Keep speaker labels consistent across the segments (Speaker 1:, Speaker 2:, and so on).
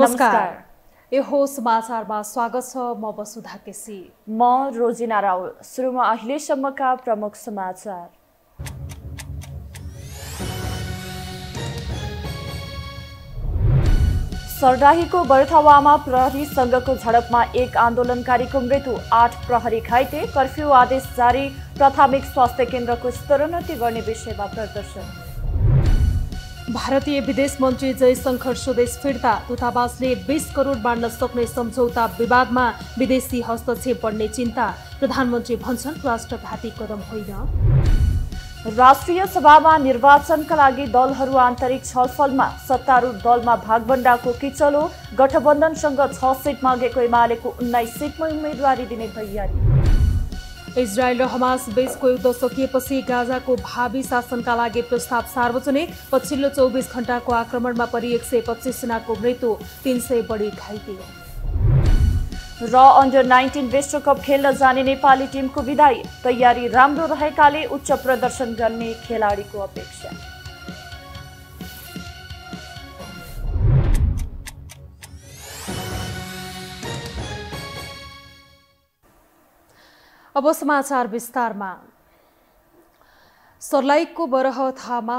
Speaker 1: नमस्कार यो हो समाचारमा स्वागत छ म वसुधा केसी म रोजिना सुरुमा अहिलेसम्मका
Speaker 2: प्रमुख समाचार सर्डाहीको बर्थावामा झडपमा एक आन्दोलनकारीको मृत्यु आठ प्रहरी घाइते कर्फ्यू आदेश जारी प्राथमिक
Speaker 1: स्वास्थ्य केन्द्रको स्तरोन्नति गर्ने विषयमा प्रदर्शन भारतीय विदेश मन्त्री जयशङ्कर स्वदेश फिर्ता दूतावासले बिस करोड बाँड्न सक्ने सम्झौता विवादमा विदेशी हस्तक्षेप बढ्ने चिन्ता प्रधानमन्त्री भन्छन् राष्ट्रघाती कदम होइन राष्ट्रिय सभामा निर्वाचनका लागि दलहरू आन्तरिक
Speaker 2: छलफलमा सत्तारूढ दलमा भागभण्डाको किचलो गठबन्धनसँग छ सिट मागेको
Speaker 1: एमालेको उन्नाइस सिटमा उम्मेद्वारी दिने तयारी इजरायल र हमास बीचको युद्ध सकिएपछि गाजाको भावी शासनका लागि प्रस्ताव सार्वजनिक पछिल्लो चौबिस घण्टाको आक्रमणमा परि एक सय पच्चिसजनाको मृत्यु तीन सय बढी घाइते
Speaker 2: र अन्डर नाइन्टिन विश्वकप खेल्न जाने नेपाली टिमको विदाई तयारी राम्रो रहेकाले उच्च प्रदर्शन गर्ने खेलाडीको अपेक्षा
Speaker 1: अब समाचार विस्तारमा सर्लाइकको बरह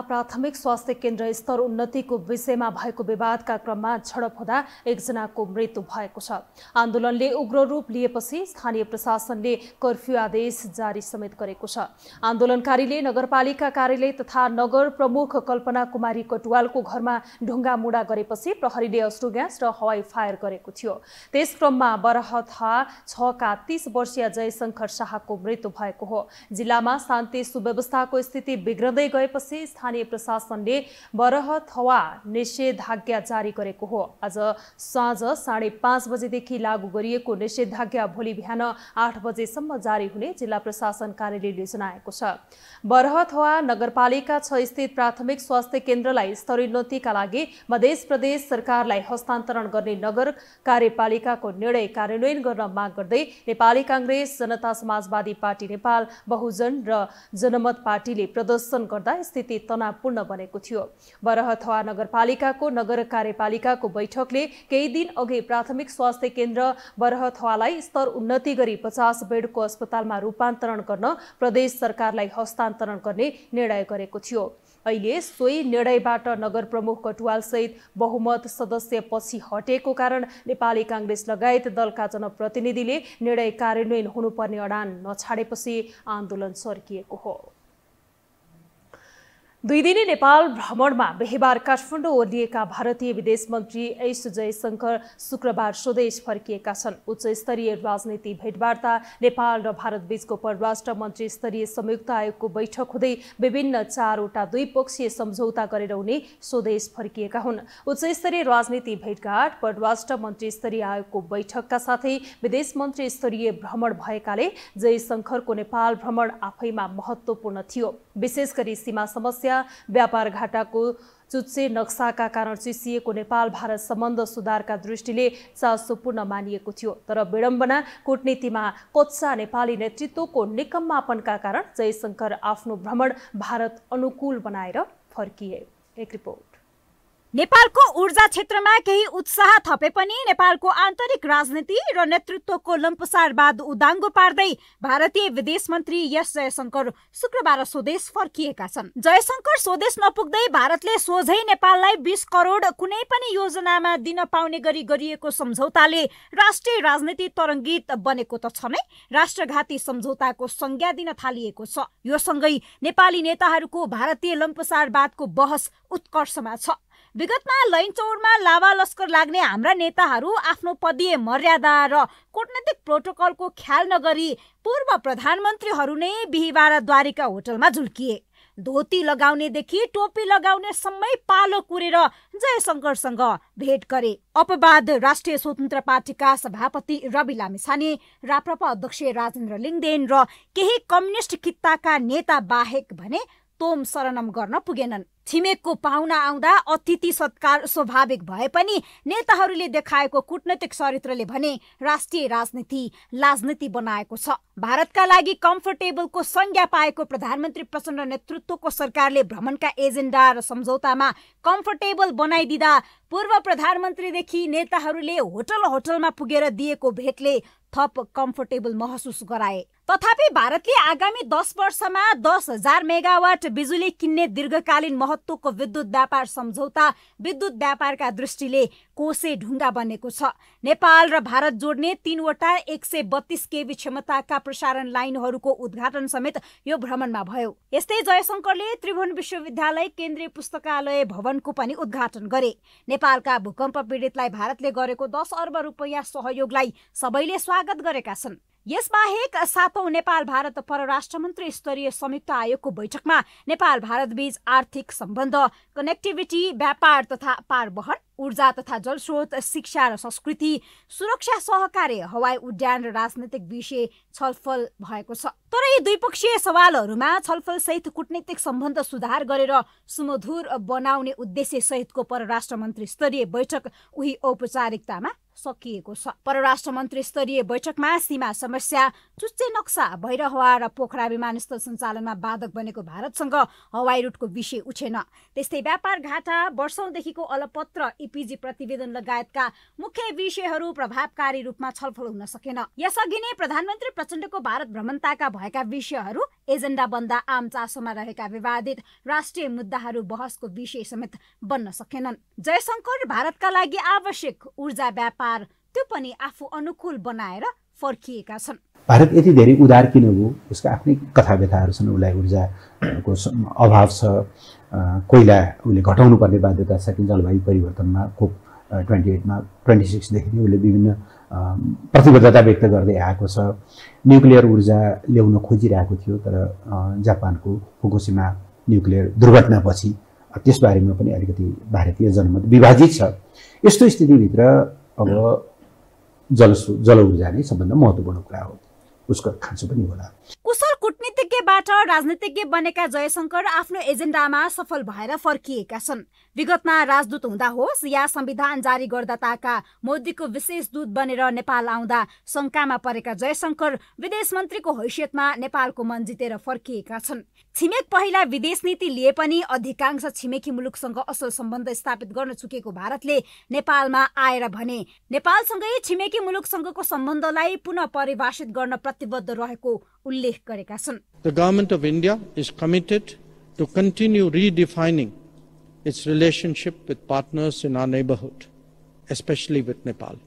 Speaker 1: प्राथमिक स्वास्थ्य केन्द्र स्तर उन्नतिको विषयमा भएको विवादका क्रममा झडप हुँदा एकजनाको मृत्यु भएको छ आन्दोलनले उग्र रूप लिएपछि स्थानीय प्रशासनले कर्फ्यू आदेश जारी समेत गरेको छ आन्दोलनकारीले नगरपालिका कार्यालय तथा नगर प्रमुख कल्पना कुमारी कटुवालको घरमा ढुङ्गा मुडा गरेपछि प्रहरीले अश्रु ग्यास र हवाई फायर गरेको थियो त्यस क्रममा बरह छका तीस वर्षीय जयशङ्कर शाहको मृत्यु भएको हो जिल्लामा शान्ति सुव्यवस्थाको स्थिति स्थिति बिग्रदै गएपछि स्थानीय प्रशासनले बरह थवा निषेधाज्ञा जारी गरेको हो आज साँझ साढे पाँच बजेदेखि लागू गरिएको निषेधाज्ञा भोलि बिहान आठ बजेसम्म जारी हुने जिल्ला प्रशासन कार्यालयले जनाएको छ बरहथवा नगरपालिका छ स्थित प्राथमिक स्वास्थ्य केन्द्रलाई स्तरोन्नतिका लागि मध्य प्रदेश सरकारलाई हस्तान्तरण गर्ने नगर कार्यपालिकाको निर्णय कार्यान्वयन गर्न माग गर्दै नेपाली काङ्ग्रेस जनता समाजवादी पार्टी नेपाल बहुजन र जनमत पार्टीले प्रदर्शन गर्दा स्थिति तनावपूर्ण बनेको थियो बरहथवा नगरपालिकाको नगर कार्यपालिकाको बैठकले केही दिन अघि प्राथमिक स्वास्थ्य केन्द्र बरहथवालाई स्तर उन्नति गरी पचास बेडको अस्पतालमा रूपान्तरण गर्न प्रदेश सरकारलाई हस्तान्तरण गर्ने निर्णय गरेको थियो अहिले सोही निर्णयबाट नगर प्रमुख कटुवालसहित बहुमत सदस्य पछि हटेको कारण नेपाली काङ्ग्रेस लगायत दलका जनप्रतिनिधिले निर्णय कार्यान्वयन हुनुपर्ने अडान नछाडेपछि आन्दोलन सर्किएको हो दुई दिने नेपाल भ्रमणमा बिहिबार काठमाडौँ ओर्लिएका भारतीय विदेश मन्त्री एस जयशङ्कर शुक्रबार स्वदेश फर्किएका छन् उच्च स्तरीय राजनीति भेटवार्ता नेपाल र भारतबीचको परराष्ट्र मन्त्री स्तरीय संयुक्त आयोगको बैठक हुँदै विभिन्न चारवटा द्विपक्षीय सम्झौता गरेर उनी स्वदेश फर्किएका हुन् उच्च स्तरीय राजनीति भेटघाट परराष्ट्र मन्त्री स्तरीय आयोगको बैठकका साथै विदेश मन्त्री स्तरीय भ्रमण भएकाले जयशङ्करको नेपाल भ्रमण आफैमा महत्त्वपूर्ण थियो विशेष गरी सीमा समस्या समस्या व्यापार घाटाको चुच्चे नक्साका कारण चिसिएको नेपाल भारत सम्बन्ध सुधारका दृष्टिले चासोपूर्ण मानिएको थियो तर विडम्बना कुटनीतिमा कोच्चा नेपाली नेतृत्वको निकम्मापनका कारण
Speaker 3: जयशङ्कर आफ्नो भ्रमण भारत अनुकूल बनाएर फर्किए एक रिपोर्ट नेपालको ऊर्जा क्षेत्रमा केही उत्साह थपे पनि नेपालको आन्तरिक राजनीति र नेतृत्वको लम्पसारवाद उदाङ्गो पार्दै भारतीय विदेश मन्त्री यस जयशङ्कर शुक्रबार स्वदेश फर्किएका छन् जयशङ्कर स्वदेश नपुग्दै भारतले सोझै नेपाललाई बिस करोड कुनै पनि योजनामा दिन पाउने गरी गरिएको सम्झौताले राष्ट्रिय राजनीति तरङ्गित बनेको त छ नै राष्ट्रघाती सम्झौताको संज्ञा दिन थालिएको छ यो सँगै नेपाली नेताहरूको भारतीय लम्पसारवादको बहस उत्कर्षमा छ विगतमा लैनचौरमा लाभा लस्कर लाग्ने हाम्रा नेताहरू आफ्नो पदीय मर्यादा र कूटनीतिक प्रोटोकलको ख्याल नगरी पूर्व प्रधानमन्त्रीहरू नै बिहिबार द्वारिका होटलमा झुल्किए धोती लगाउनेदेखि टोपी लगाउने सम्मै पालो कुरेर जयशङ्करसँग भेट गरे अपवाद राष्ट्रिय स्वतन्त्र पार्टीका सभापति रवि लामिछाने राप्रपा अध्यक्ष राजेन्द्र लिङदेन र केही कम्युनिस्ट कित्ताका नेता बाहेक भने तोम शरणम गर्न पुगेनन् छिमेकको पाहुना आउँदा अतिथि सत्कार स्वाभाविक भए पनि नेताहरूले देखाएको कुटनैतिक चरित्रले भने राष्ट्रिय राजनीति लाजनीति बनाएको छ भारतका लागि कम्फर्टेबलको संज्ञा पाएको प्रधानमन्त्री प्रचण्ड नेतृत्वको सरकारले भ्रमणका एजेन्डा र सम्झौतामा कम्फर्टेबल बनाइदिँदा पूर्व प्रधानमन्त्रीदेखि नेताहरूले होटल होटलमा पुगेर दिएको भेटले थप कम्फर्टेबल महसुस गराए तथापि भारतले आगामी दस वर्षमा दस हजार मेगावाट बिजुली किन्ने दीर्घकालीन महत्त्वको विद्युत व्यापार सम्झौता विद्युत व्यापारका दृष्टिले कोसे ढुङ्गा बनेको छ नेपाल र भारत जोड्ने तीनवटा एक सय बत्तीस केबी क्षमताका प्रसारण लाइनहरूको उद्घाटन समेत यो भ्रमणमा भयो यस्तै जयशङ्करले त्रिभुवन विश्वविद्यालय केन्द्रीय पुस्तकालय भवनको पनि उद्घाटन गरे नेपालका भूकम्प पीडितलाई भारतले गरेको दस अर्ब रुपियाँ सहयोगलाई सबैले स्वागत गरेका छन् यसबाहेक सातौं नेपाल भारत परराष्ट्र मन्त्री स्तरीय संयुक्त आयोगको बैठकमा नेपाल भारत बीच आर्थिक सम्बन्ध कनेक्टिभिटी व्यापार तथा पारवहन ऊर्जा तथा जलस्रोत शिक्षा र संस्कृति सुरक्षा सहकार्य हवाई उड्डयन र राजनैतिक विषय छलफल भएको छ तर यी द्विपक्षीय सवालहरूमा छलफल सहित कुटनीतिक सम्बन्ध सुधार गरेर सुमधुर बनाउने उद्देश्य सहितको परराष्ट्र मन्त्री स्तरीय बैठक उही औपचारिकतामा सकिएको छ परराष्ट्र मन्त्री स्तरीय बैठकमा सीमा समस्या चुच्चे नक्सा भैरहवा र पोखरा विमानस्थल सञ्चालनमा बाधक बनेको भारतसँग हवाई रुटको विषय उठेन त्यस्तै व्यापार घाटा वर्षौंदेखिको अलपत्र सिपिजी प्रतिवेदन लगायतका मुख्य विषयहरू प्रभावकारी रूपमा छलफल हुन सकेन यसअघि नै प्रधानमन्त्री प्रचण्डको भारत भ्रमणताका भएका विषयहरू एजेन्डा बन्दा आम चासोमा रहेका विवादित राष्ट्रिय मुद्दाहरू बहसको विषय समेत बन्न सकेनन् जयशङ्कर भारतका लागि आवश्यक ऊर्जा व्यापार त्यो पनि आफू अनुकूल बनाएर फर्किएका छन्
Speaker 4: भारत यति धेरै उदार किन हो उसको आफ्नै कथा व्यथाहरू छन् उसलाई ऊर्जाको अभाव छ कोइला उसले घटाउनु पर्ने बाध्यता छ कि जलवायु परिवर्तनमा खोप ट्वेन्टी एटमा ट्वेन्टी सिक्सदेखि नै उसले विभिन्न प्रतिबद्धता व्यक्त गर्दै आएको छ न्युक्लियर ऊर्जा ल्याउन खोजिरहेको थियो तर जापानको फुकुसीमा न्युक्लियर दुर्घटनापछि त्यसबारेमा पनि अलिकति भारतीय जनमत विभाजित छ यस्तो स्थितिभित्र अब जल जल ऊर्जा नै सबभन्दा महत्त्वपूर्ण कुरा हो उसको खाँचो पनि होला
Speaker 3: कुटनीतिज्ञबाट राजनीतिज्ञ बनेका जयशङ्कर आफ्नो एजेन्डामा सफल भएर फर्किएका छन् विगतमा राजदूत हुँदा होस् या संविधान जारी गर्दा ताका मोदीको विशेष दूत बनेर नेपाल आउँदा शङ्कामा परेका जयशङ्कर विदेश मन्त्रीको हैसियतमा नेपालको मन जितेर फर्किएका छन् छिमेक पहिला विदेश नीति लिए पनि अधिकांश छिमेकी मुलुकसँग असल सम्बन्ध स्थापित गर्न चुकेको भारतले नेपालमा आएर भने नेपालसँगै छिमेकी मुलुकसँगको सम्बन्धलाई पुनः परिभाषित गर्न प्रतिबद्ध रहेको उल्लेख गरेका छन्
Speaker 5: The government of India is committed to continue redefining its relationship with partners in our neighborhood, especially with Nepal.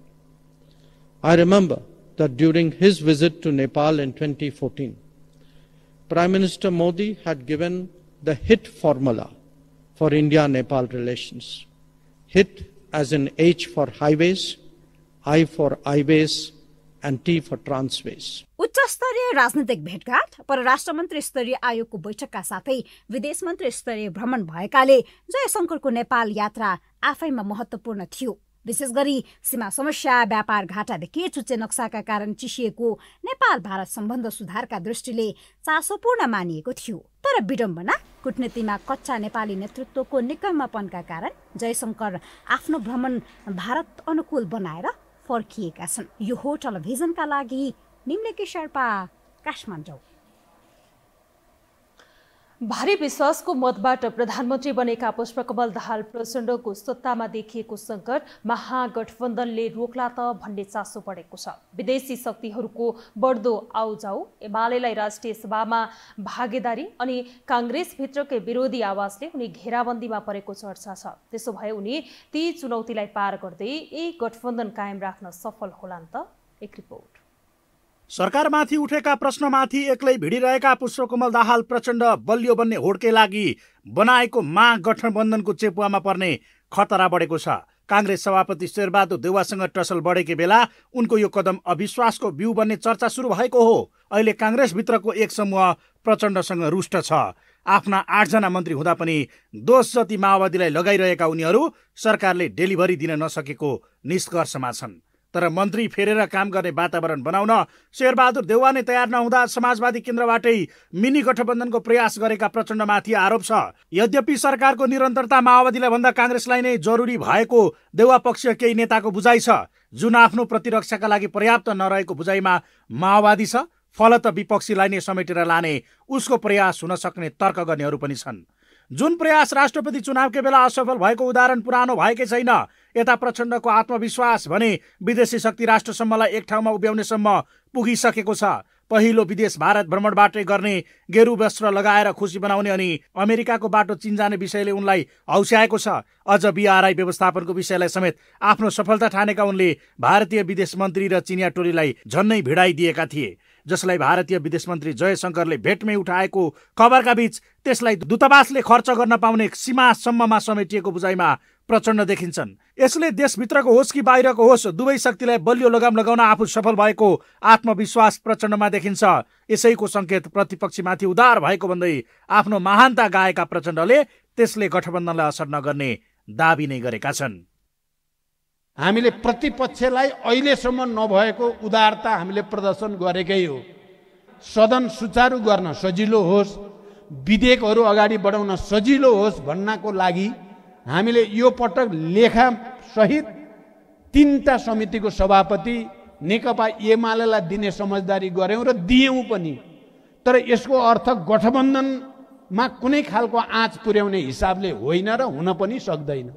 Speaker 5: I remember that during his visit to Nepal in 2014, Prime Minister Modi had given the HIT formula for India Nepal relations. HIT as in H for highways, I for highways, and T for transways.
Speaker 3: उच्च स्तरीय राजनैतिक भेटघाट परराष्ट्र मन्त्री स्तरीय आयोगको बैठकका साथै विदेश मन्त्री स्तरीय भ्रमण भएकाले जयशङ्करको नेपाल यात्रा आफैमा महत्त्वपूर्ण थियो विशेष गरी सीमा समस्या व्यापार घाटादेखि चुच्चे नक्साका कारण चिसिएको नेपाल भारत सम्बन्ध सुधारका दृष्टिले चासोपूर्ण मानिएको थियो तर विडम्बना कुटनीतिमा कच्चा नेपाली नेतृत्वको निकम्मापनका कारण जयशङ्कर आफ्नो भ्रमण भारत अनुकूल बनाएर फर्किएका छन् यो होटल भिजनका लागि निम्लेकी शर्पा काठमाडौँ
Speaker 1: भारी विश्वासको मतबाट प्रधानमन्त्री बनेका पुष्पकमल दाहाल प्रचण्डको सत्तामा देखिएको सङ्कट महागठबन्धनले रोक्ला त भन्ने चासो बढेको छ विदेशी शक्तिहरूको बढ्दो आउजाउ एमालेलाई राष्ट्रिय सभामा भागीदारी अनि काङ्ग्रेसभित्रकै विरोधी आवाजले उनी घेराबन्दीमा परेको चर्चा छ त्यसो भए उनी ती चुनौतीलाई पार गर्दै यही गठबन्धन कायम राख्न सफल होलान् त एक रिपोर्ट
Speaker 6: सरकारमाथि उठेका प्रश्नमाथि एक्लै भिडिरहेका पुष्पकमल दाहाल प्रचण्ड बलियो बन्ने होडकै लागि बनाएको महागठबन्धनको चेपुवामा पर्ने खतरा बढेको छ काङ्ग्रेस सभापति शेरबहादुर देवासँग टसल बढेकै बेला उनको यो कदम अविश्वासको बिउ बन्ने चर्चा सुरु भएको हो अहिले काङ्ग्रेसभित्रको एक समूह प्रचण्डसँग रुष्ट छ आफ्ना आठजना मन्त्री हुँदा पनि दोष जति माओवादीलाई लगाइरहेका उनीहरू सरकारले डेलिभरी दिन नसकेको निष्कर्षमा छन् तर मन्त्री फेरेर काम गर्ने वातावरण बनाउन शेरबहादुर देउवा नै तयार नहुँदा समाजवादी केन्द्रबाटै मिनी गठबन्धनको प्रयास गरेका प्रचण्डमाथि आरोप छ यद्यपि सरकारको निरन्तरता माओवादीलाई भन्दा काङ्ग्रेसलाई नै जरुरी भएको देउवा पक्ष केही नेताको बुझाइ छ जुन आफ्नो प्रतिरक्षाका लागि पर्याप्त नरहेको बुझाइमा माओवादी छ फलत विपक्षीलाई नै समेटेर लाने उसको प्रयास हुन सक्ने तर्क गर्नेहरू पनि छन् जुन प्रयास राष्ट्रपति चुनावकै बेला असफल भएको उदाहरण पुरानो भएकै छैन यता प्रचण्डको आत्मविश्वास भने विदेशी शक्ति राष्ट्रसम्मलाई एक ठाउँमा उभ्याउनेसम्म पुगिसकेको छ पहिलो विदेश भारत भ्रमणबाटै गर्ने गेरु वस्त्र लगाएर खुसी बनाउने अनि अमेरिकाको बाटो चिन जाने विषयले उनलाई हौस्याएको छ अझ बिआरआई व्यवस्थापनको विषयलाई समेत आफ्नो सफलता ठानेका उनले भारतीय विदेश मन्त्री र चिनिया टोलीलाई झन्नै भिडाइदिएका थिए जसलाई भारतीय विदेश मन्त्री जयशङ्करले भेटमै उठाएको खबरका बीच त्यसलाई दूतावासले खर्च गर्न पाउने सीमासम्ममा समेटिएको बुझाइमा प्रचण्ड देखिन्छन् यसले देशभित्रको होस् कि बाहिरको होस् दुवै शक्तिलाई बलियो लगाम लगाउन आफू सफल भएको आत्मविश्वास प्रचण्डमा देखिन्छ यसैको सङ्केत प्रतिपक्षीमाथि उदार भएको भन्दै आफ्नो महानता गाएका प्रचण्डले त्यसले गठबन्धनलाई असर नगर्ने दावी
Speaker 7: नै गरेका छन् हामीले प्रतिपक्षलाई अहिलेसम्म नभएको उदारता हामीले प्रदर्शन गरेकै हो सदन सुचारू गर्न सजिलो होस् विधेयकहरू अगाडि बढाउन सजिलो होस् भन्नको लागि हामीले यो पटक लेखा सहित तिनवटा समितिको सभापति नेकपा एमालेलाई दिने समझदारी गऱ्यौँ र दियौँ पनि तर यसको अर्थ गठबन्धनमा कुनै खालको आँच पुर्याउने हिसाबले होइन र हुन पनि सक्दैन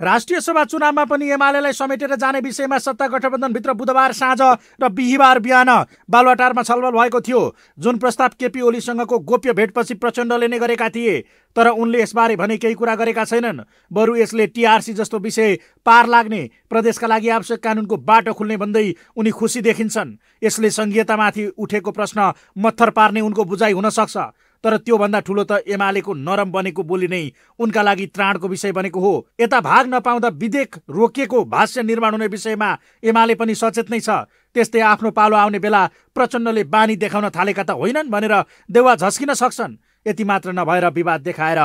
Speaker 7: राष्ट्रिय सभा चुनावमा पनि एमालेलाई समेटेर जाने विषयमा सत्ता गठबन्धनभित्र बुधबार साँझ
Speaker 6: र बिहिबार बिहान बालुवाटारमा छलफल भएको थियो जुन प्रस्ताव केपी ओलीसँगको गोप्य भेटपछि प्रचण्डले नै गरेका थिए तर उनले यसबारे भने केही कुरा गरेका छैनन् बरु यसले टिआरसी जस्तो विषय पार लाग्ने प्रदेशका लागि आवश्यक कानुनको बाटो खुल्ने भन्दै उनी खुसी देखिन्छन् यसले सङ्घीयतामाथि उठेको प्रश्न मत्थर पार्ने उनको बुझाइ हुनसक्छ तर त्योभन्दा ठुलो त एमालेको नरम बनेको बोली नै उनका लागि त्राणको विषय बनेको हो यता भाग नपाउँदा विधेयक रोकिएको भाष्य निर्माण हुने विषयमा एमाले पनि सचेत नै छ त्यस्तै आफ्नो पालो आउने बेला प्रचण्डले बानी देखाउन थालेका त होइनन् भनेर देउवा झस्किन सक्छन् यति मात्र नभएर विवाद देखाएर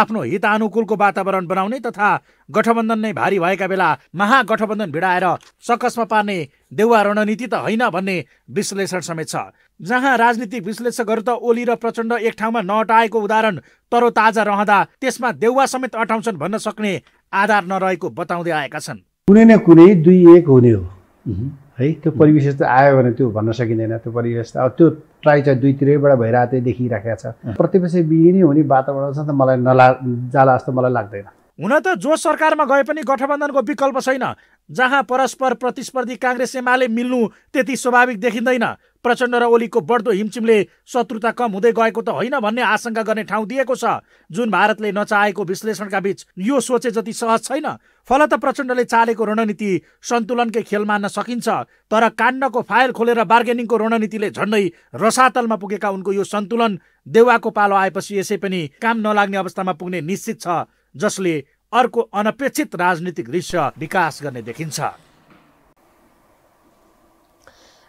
Speaker 6: आफ्नो हितानुकूलको वातावरण बनाउने तथा गठबन्धन नै भारी भएका बेला महागठबन्धन भिडाएर सकसमा पार्ने देउवा रणनीति त होइन भन्ने विश्लेषण समेत छ जहाँ राजनीतिक विश्लेषकहरू त ओली र प्रचण्ड एक ठाउँमा नअटाएको उदाहरण ताजा रहँदा त्यसमा देउवा समेत अटाउँछन् भन्न सक्ने आधार नरहेको बताउँदै आएका छन्
Speaker 4: कुनै न कुनै दुई एक हुने हो है त्यो परिवेश त आयो भने त्यो भन्न सकिँदैन त्यो परिवेश त अब त्यो ट्राई चाहिँ दुई दुईतिरैबाट भइरहेको देखिरहेको छ प्रतिपक्ष बिहिनी हुने वातावरण छ त मलाई नला जाला जस्तो मलाई लाग्दैन
Speaker 6: हुन त जो सरकारमा गए पनि गठबन्धनको विकल्प छैन जहाँ परस्पर प्रतिस्पर्धी काङ्ग्रेस एमाले मिल्नु त्यति स्वाभाविक देखिँदैन प्रचण्ड र ओलीको बढ्दो हिमचिमले शत्रुता कम हुँदै गएको त होइन भन्ने आशंका गर्ने ठाउँ दिएको छ जुन भारतले नचाहेको विश्लेषणका बीच यो सोचे जति सहज छैन फलत प्रचण्डले चालेको रणनीति सन्तुलनकै खेल मान्न सकिन्छ तर काण्डको फाइल खोलेर बार्गेनिङको रणनीतिले झन्डै रसातलमा पुगेका उनको यो सन्तुलन देउवाको पालो आएपछि यसै पनि काम नलाग्ने अवस्थामा पुग्ने निश्चित छ जसले अर्को अनपेक्षित राजनीतिक दृश्य विकास गर्ने देखिन्छ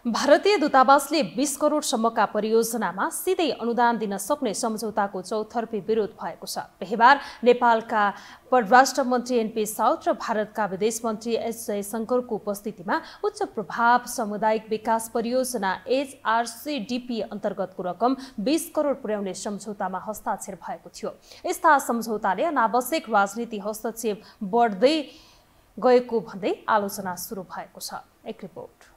Speaker 1: भारतीय दूतावासले बिस करोडसम्मका परियोजनामा सिधै अनुदान दिन सक्ने सम्झौताको चौतर्फी विरोध भएको छ बिहिबार नेपालका परराष्ट्र मन्त्री एनपी साउथ र भारतका विदेश मन्त्री एस जयशङ्करको उपस्थितिमा उच्च प्रभाव सामुदायिक विकास परियोजना एचआरसिडिपी अन्तर्गतको रकम बिस करोड पुर्याउने सम्झौतामा हस्ताक्षर भएको थियो यस्ता सम्झौताले अनावश्यक राजनीति हस्तक्षेप बढ्दै गएको भन्दै आलोचना सुरु भएको छ एक रिपोर्ट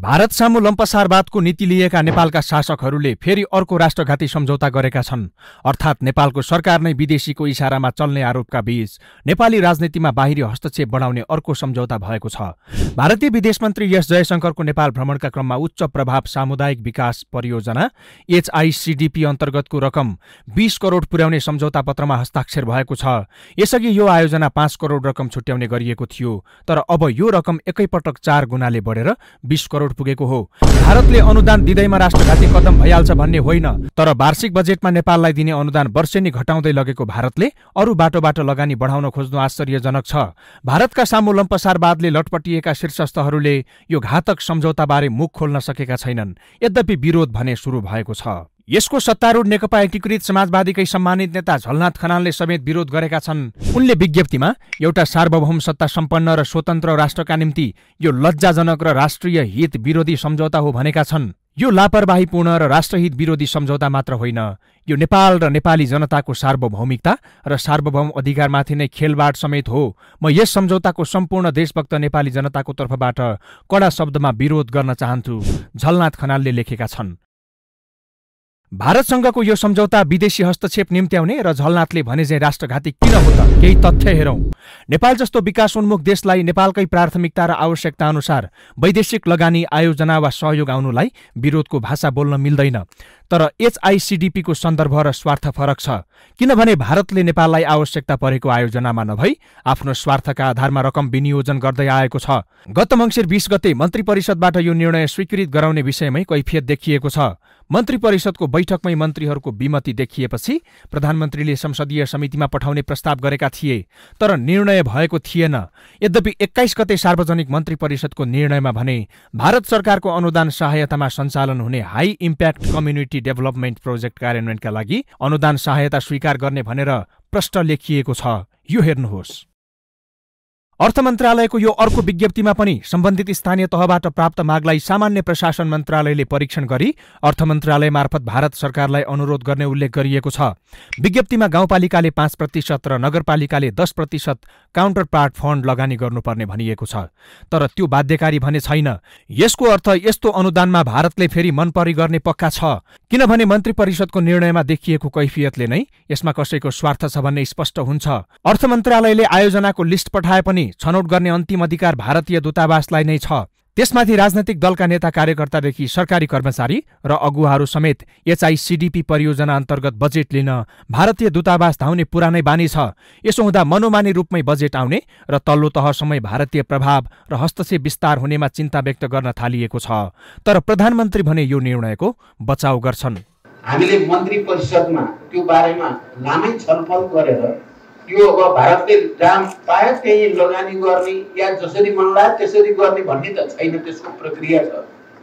Speaker 8: भारत सामु लम्पसारवादको नीति लिएका नेपालका शासकहरूले फेरि अर्को राष्ट्रघाती सम्झौता गरेका छन् अर्थात् नेपालको सरकार नै विदेशीको इसारामा चल्ने आरोपका बीच नेपाली राजनीतिमा बाहिरी हस्तक्षेप बढाउने अर्को सम्झौता भएको छ भारतीय विदेश मन्त्री एस जयशङ्करको नेपाल भ्रमणका क्रममा उच्च प्रभाव सामुदायिक विकास परियोजना एचआइसिडिपी अन्तर्गतको रकम बीस करोड पुर्याउने सम्झौता पत्रमा हस्ताक्षर भएको छ यसअघि यो आयोजना पाँच करोड रकम छुट्याउने गरिएको थियो तर अब यो रकम एकैपटक चार गुणाले बढेर बीस करोड करोड पुगेको हो भारतले अनुदान दिँदैमा राष्ट्रघाती कदम भइहाल्छ भन्ने होइन तर वार्षिक बजेटमा नेपाललाई दिने अनुदान वर्षेनी घटाउँदै लगेको भारतले अरू बाटोबाट लगानी बढाउन खोज्नु आश्चर्यजनक छ भारतका सामु लम्पसारवादले लटपटिएका शीर्षस्थहरूले यो घातक सम्झौताबारे मुख खोल्न सकेका छैनन् यद्यपि विरोध भने सुरु भएको छ यसको सत्तारूढ नेकपा एकीकृत समाजवादीकै सम्मानित नेता झलनाथ खनालले समेत विरोध गरेका छन् उनले विज्ञप्तिमा एउटा सार्वभौम सत्ता सम्पन्न र स्वतन्त्र राष्ट्रका निम्ति यो लज्जाजनक र राष्ट्रिय हित विरोधी सम्झौता हो भनेका छन् यो लापरवाहीपूर्ण र राष्ट्रहित विरोधी सम्झौता मात्र होइन यो नेपाल र नेपाली जनताको सार्वभौमिकता र सार्वभौम अधिकारमाथि नै खेलवाड समेत हो म यस सम्झौताको सम्पूर्ण देशभक्त नेपाली जनताको तर्फबाट कडा शब्दमा विरोध गर्न चाहन्छु झलनाथ खनालले लेखेका छन् भारतसँगको यो सम्झौता विदेशी हस्तक्षेप निम्त्याउने र झलनाथले भने चाहिँ राष्ट्रघाती किन हो त केही तथ्य हेरौँ नेपाल जस्तो विकासोन्मुख देशलाई नेपालकै प्राथमिकता र आवश्यकता अनुसार वैदेशिक लगानी आयोजना वा सहयोग आउनुलाई विरोधको भाषा बोल्न मिल्दैन तर एचआइसिडिपीको सन्दर्भ र स्वार्थ फरक छ किनभने भारतले नेपाललाई आवश्यकता परेको आयोजनामा नभई आफ्नो स्वार्थका आधारमा रकम विनियोजन गर्दै आएको छ गत मङ्सिर बीस गते मन्त्री परिषदबाट यो निर्णय स्वीकृत गराउने विषयमै कैफियत देखिएको छ मन्त्री परिषदको बैठकमै मन्त्रीहरूको विमति देखिएपछि प्रधानमन्त्रीले संसदीय समितिमा पठाउने प्रस्ताव गरेका थिए तर निर्णय भएको थिएन यद्यपि एक्काइस गते सार्वजनिक मन्त्री परिषदको निर्णयमा भने भारत सरकारको अनुदान सहायतामा सञ्चालन हुने हाई इम्प्याक्ट कम्युनिटी सेनापति डेभलपमेन्ट प्रोजेक्ट कार्यान्वयनका लागि अनुदान सहायता स्वीकार गर्ने भनेर प्रश्न लेखिएको छ यो हेर्नुहोस् अर्थ मन्त्रालयको यो अर्को विज्ञप्तिमा पनि सम्बन्धित स्थानीय तहबाट प्राप्त मागलाई सामान्य प्रशासन मन्त्रालयले परीक्षण गरी अर्थ मन्त्रालय मार्फत भारत सरकारलाई अनुरोध गर्ने उल्लेख गरिएको छ विज्ञप्तिमा गाउँपालिकाले पाँच प्रतिशत र नगरपालिकाले दस प्रतिशत काउन्टर पार्ट फण्ड लगानी गर्नुपर्ने भनिएको छ तर त्यो बाध्यकारी भने छैन यसको अर्थ यस्तो अनुदानमा भारतले फेरि मनपरी गर्ने पक्का छ किनभने मन्त्री परिषदको निर्णयमा देखिएको कैफियतले नै यसमा कसैको स्वार्थ छ भन्ने स्पष्ट हुन्छ अर्थ मन्त्रालयले आयोजनाको लिस्ट पठाए पनि छनौट गर्ने अन्तिम अधिकार भारतीय दूतावासलाई नै छ त्यसमाथि राजनैतिक दलका नेता कार्यकर्तादेखि सरकारी कर्मचारी र अगुवाहरू समेत एचआईसीडीपी परियोजना अन्तर्गत बजेट लिन भारतीय दूतावास धाउने पुरानै बानी छ यसो हुँदा मनोमानी रूपमै बजेट आउने र तल्लो तहसम्मै भारतीय प्रभाव र हस्तक्षेप विस्तार हुनेमा चिन्ता व्यक्त गर्न थालिएको छ तर प्रधानमन्त्री भने यो निर्णयको बचाउ गर्छन्
Speaker 7: हामीले मन्त्री परिषदमा त्यो बारेमा लामै छलफल गरेर यो अब भारतले जहाँ पायो त्यही लगानी गर्ने या जसरी मन लाग्यो त्यसरी गर्ने भन्ने त छैन त्यसको प्रक्रिया छ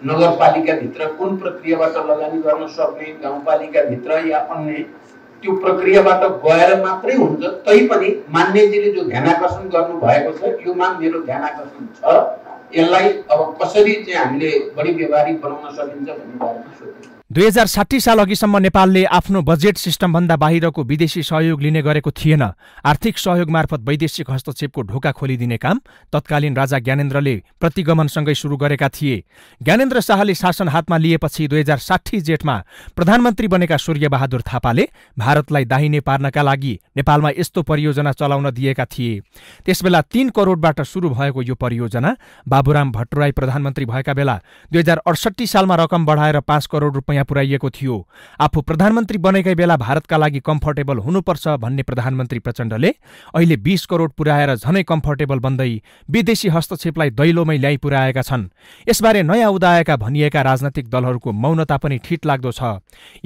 Speaker 7: नगरपालिकाभित्र कुन प्रक्रियाबाट लगानी गर्न सक्ने गाउँपालिकाभित्र या अन्य त्यो प्रक्रियाबाट गएर मात्रै हुन्छ तैपनि मान्यजीले जो ध्यान आकर्षण गर्नुभएको छ यो योमा मेरो आकर्षण छ यसलाई अब कसरी चाहिँ हामीले बढी व्यवहारिक बनाउन सकिन्छ भन्ने बारेमा सोध्नु
Speaker 8: दुई हजार साठी साल अघिसम्म नेपालले आफ्नो बजेट सिस्टमभन्दा बाहिरको विदेशी सहयोग लिने गरेको थिएन आर्थिक सहयोग मार्फत वैदेशिक हस्तक्षेपको ढोका खोलिदिने काम तत्कालीन राजा ज्ञानेन्द्रले प्रतिगमनसँगै सुरु गरेका थिए ज्ञानेन्द्र शाहले शासन हातमा लिएपछि दुई हजार साठी जेठमा प्रधानमन्त्री बनेका सूर्यबहादुर थापाले भारतलाई दाहिने पार्नका लागि नेपालमा यस्तो परियोजना चलाउन दिएका थिए त्यसबेला तीन करोडबाट सुरु भएको यो परियोजना बाबुराम भट्टराई प्रधानमन्त्री भएका बेला दुई हजार अडसट्ठी सालमा रकम बढाएर पाँच करोड रुपियाँ यहाँ पुर्याइएको थियो आफू प्रधानमन्त्री बनेकै बेला भारतका लागि कम्फर्टेबल हुनुपर्छ भन्ने प्रधानमन्त्री प्रचण्डले अहिले बीस करोड पुर्याएर झनै कम्फर्टेबल बन्दै विदेशी हस्तक्षेपलाई दैलोमै ल्याइ पुर्याएका छन् यसबारे नयाँ उदायका भनिएका राजनैतिक दलहरूको मौनता पनि ठिट लाग्दो छ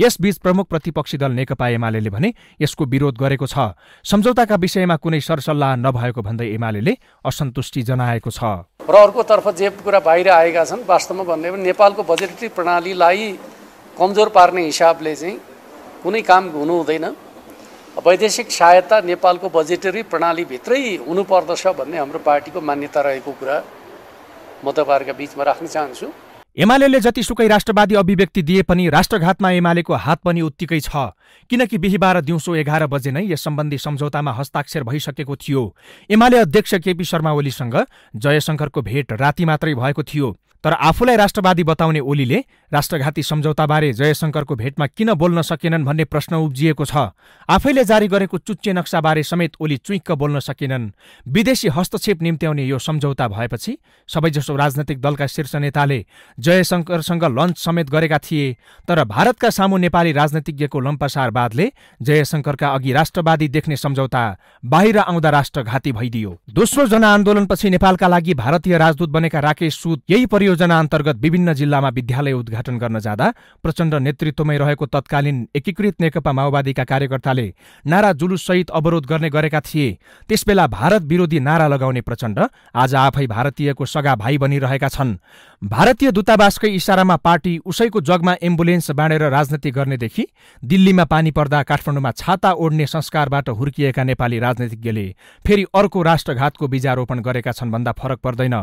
Speaker 8: यसबीच प्रमुख प्रतिपक्षी दल नेकपा एमाले भने यसको विरोध गरेको छ सम्झौताका विषयमा कुनै सरसल्लाह नभएको भन्दै एमाले असन्तुष्टि जनाएको छ
Speaker 5: र अर्कोतर्फ जे कुरा बाहिर आएका छन् वास्तवमा भन्ने नेपालको बजेटरी प्रणालीलाई कमजोर पार्ने हिसाबले चाहिँ कुनै काम हुनु हुँदैन वैदेशिक सहायता नेपालको बजेटरी प्रणालीभित्रै हुनुपर्दछ भन्ने हाम्रो पार्टीको मान्यता रहेको कुरा म तपाईँहरूका बिचमा राख्न चाहन्छु
Speaker 8: एमाले जतिसुकै राष्ट्रवादी अभिव्यक्ति दिए पनि राष्ट्रघातमा एमालेको हात पनि उत्तिकै छ किनकि बिहिबार दिउँसो एघार बजे नै यस सम्बन्धी सम्झौतामा हस्ताक्षर भइसकेको थियो एमाले अध्यक्ष केपी शर्मा ओलीसँग जयशङ्करको भेट राति मात्रै भएको थियो तर आफूलाई राष्ट्रवादी बताउने ओलीले राष्ट्रघाती सम्झौताबारे जयशङ्करको भेटमा किन बोल्न सकेनन् भन्ने प्रश्न उब्जिएको छ आफैले जारी गरेको चुच्चे नक्साबारे समेत ओली चुइक्क बोल्न सकेनन् विदेशी हस्तक्षेप निम्त्याउने यो सम्झौता भएपछि सबैजसो राजनैतिक दलका शीर्ष नेताले जयशङ्करसँग लन्च समेत गरेका थिए तर भारतका सामु नेपाली राजनीतिज्ञको लम्पसारवादले जयशङ्करका अघि राष्ट्रवादी देख्ने सम्झौता बाहिर आउँदा राष्ट्रघाती भइदियो दोस्रो जनआन्दोलनपछि नेपालका लागि भारतीय राजदूत बनेका राकेश सुद यही परियोजना योजना अन्तर्गत विभिन्न जिल्लामा विद्यालय उद्घाटन गर्न जाँदा प्रचण्ड नेतृत्वमै रहेको तत्कालीन एकीकृत नेकपा माओवादीका कार्यकर्ताले नारा जुलुससहित अवरोध गर्ने गरेका थिए त्यसबेला भारत विरोधी नारा लगाउने प्रचण्ड आज आफै भारतीयको सगा भाइ बनिरहेका छन् भारतीय दूतावासकै इसारामा पार्टी उसैको जगमा एम्बुलेन्स बाँडेर राजनीति गर्नेदेखि दिल्लीमा पानी पर्दा काठमाडौँमा छाता ओढ्ने संस्कारबाट हुर्किएका नेपाली राजनीतिज्ञले फेरि अर्को राष्ट्रघातको बीजारोपण गरेका छन् भन्दा फरक पर्दैन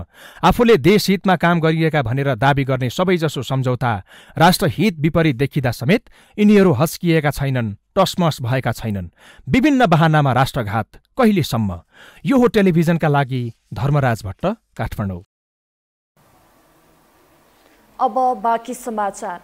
Speaker 8: आफूले देशहितमा काम गरिए गरिएका भनेर दावी गर्ने सबैजसो सम्झौता राष्ट्रहित विपरीत देखिँदा समेत यिनीहरू हस्किएका छैनन् टसमस भएका छैनन् विभिन्न बहानामा राष्ट्रघात कहिलेसम्म यो हो टेलिभिजनका लागि धर्मराज भट्ट काठमाडौँ
Speaker 2: अब बाँकी समाचार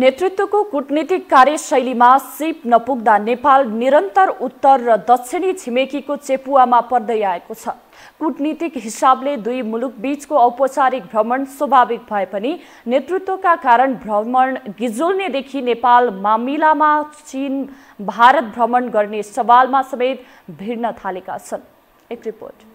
Speaker 2: नेतृत्वको कूटनीतिक कार्यशैलीमा सिप नपुग्दा नेपाल निरन्तर उत्तर र दक्षिणी छिमेकीको चेपुवामा पर्दै आएको छ कूटनीतिक हिसाबले दुई मुलुक बीचको औपचारिक भ्रमण स्वाभाविक भए पनि नेतृत्वका कारण भ्रमण गिजोल्नेदेखि नेपाल मामिलामा चीन भारत भ्रमण गर्ने सवालमा समेत भिड्न थालेका छन्
Speaker 3: एक रिपोर्ट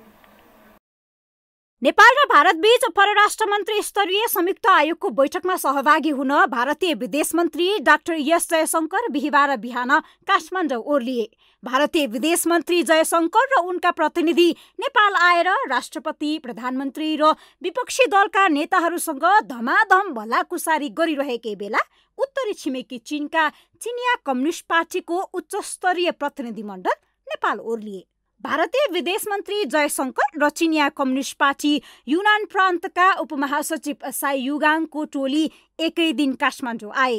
Speaker 3: नेपाल र भारतबीच परराष्ट्र मन्त्री स्तरीय संयुक्त आयोगको बैठकमा सहभागी हुन भारतीय विदेश मन्त्री डाक्टर एस जयशङ्कर बिहिबार बिहान काठमाडौँ ओर्लिए भारतीय विदेश मन्त्री जयशङ्कर र उनका प्रतिनिधि नेपाल आएर राष्ट्रपति प्रधानमन्त्री र विपक्षी दलका नेताहरूसँग धमाधम भलाकुसारी गरिरहेकै बेला उत्तरी छिमेकी चिनका चिनिया कम्युनिस्ट पार्टीको उच्चस्तरीय प्रतिनिधिमण्डल नेपाल ओर्लिए भारतीय विदेश मन्त्री जयशङ्कर र चिनिया कम्युनिस्ट पार्टी युनान प्रान्तका उपमहासचिव साई युगाङको टोली एकै दिन काठमाडौँ आए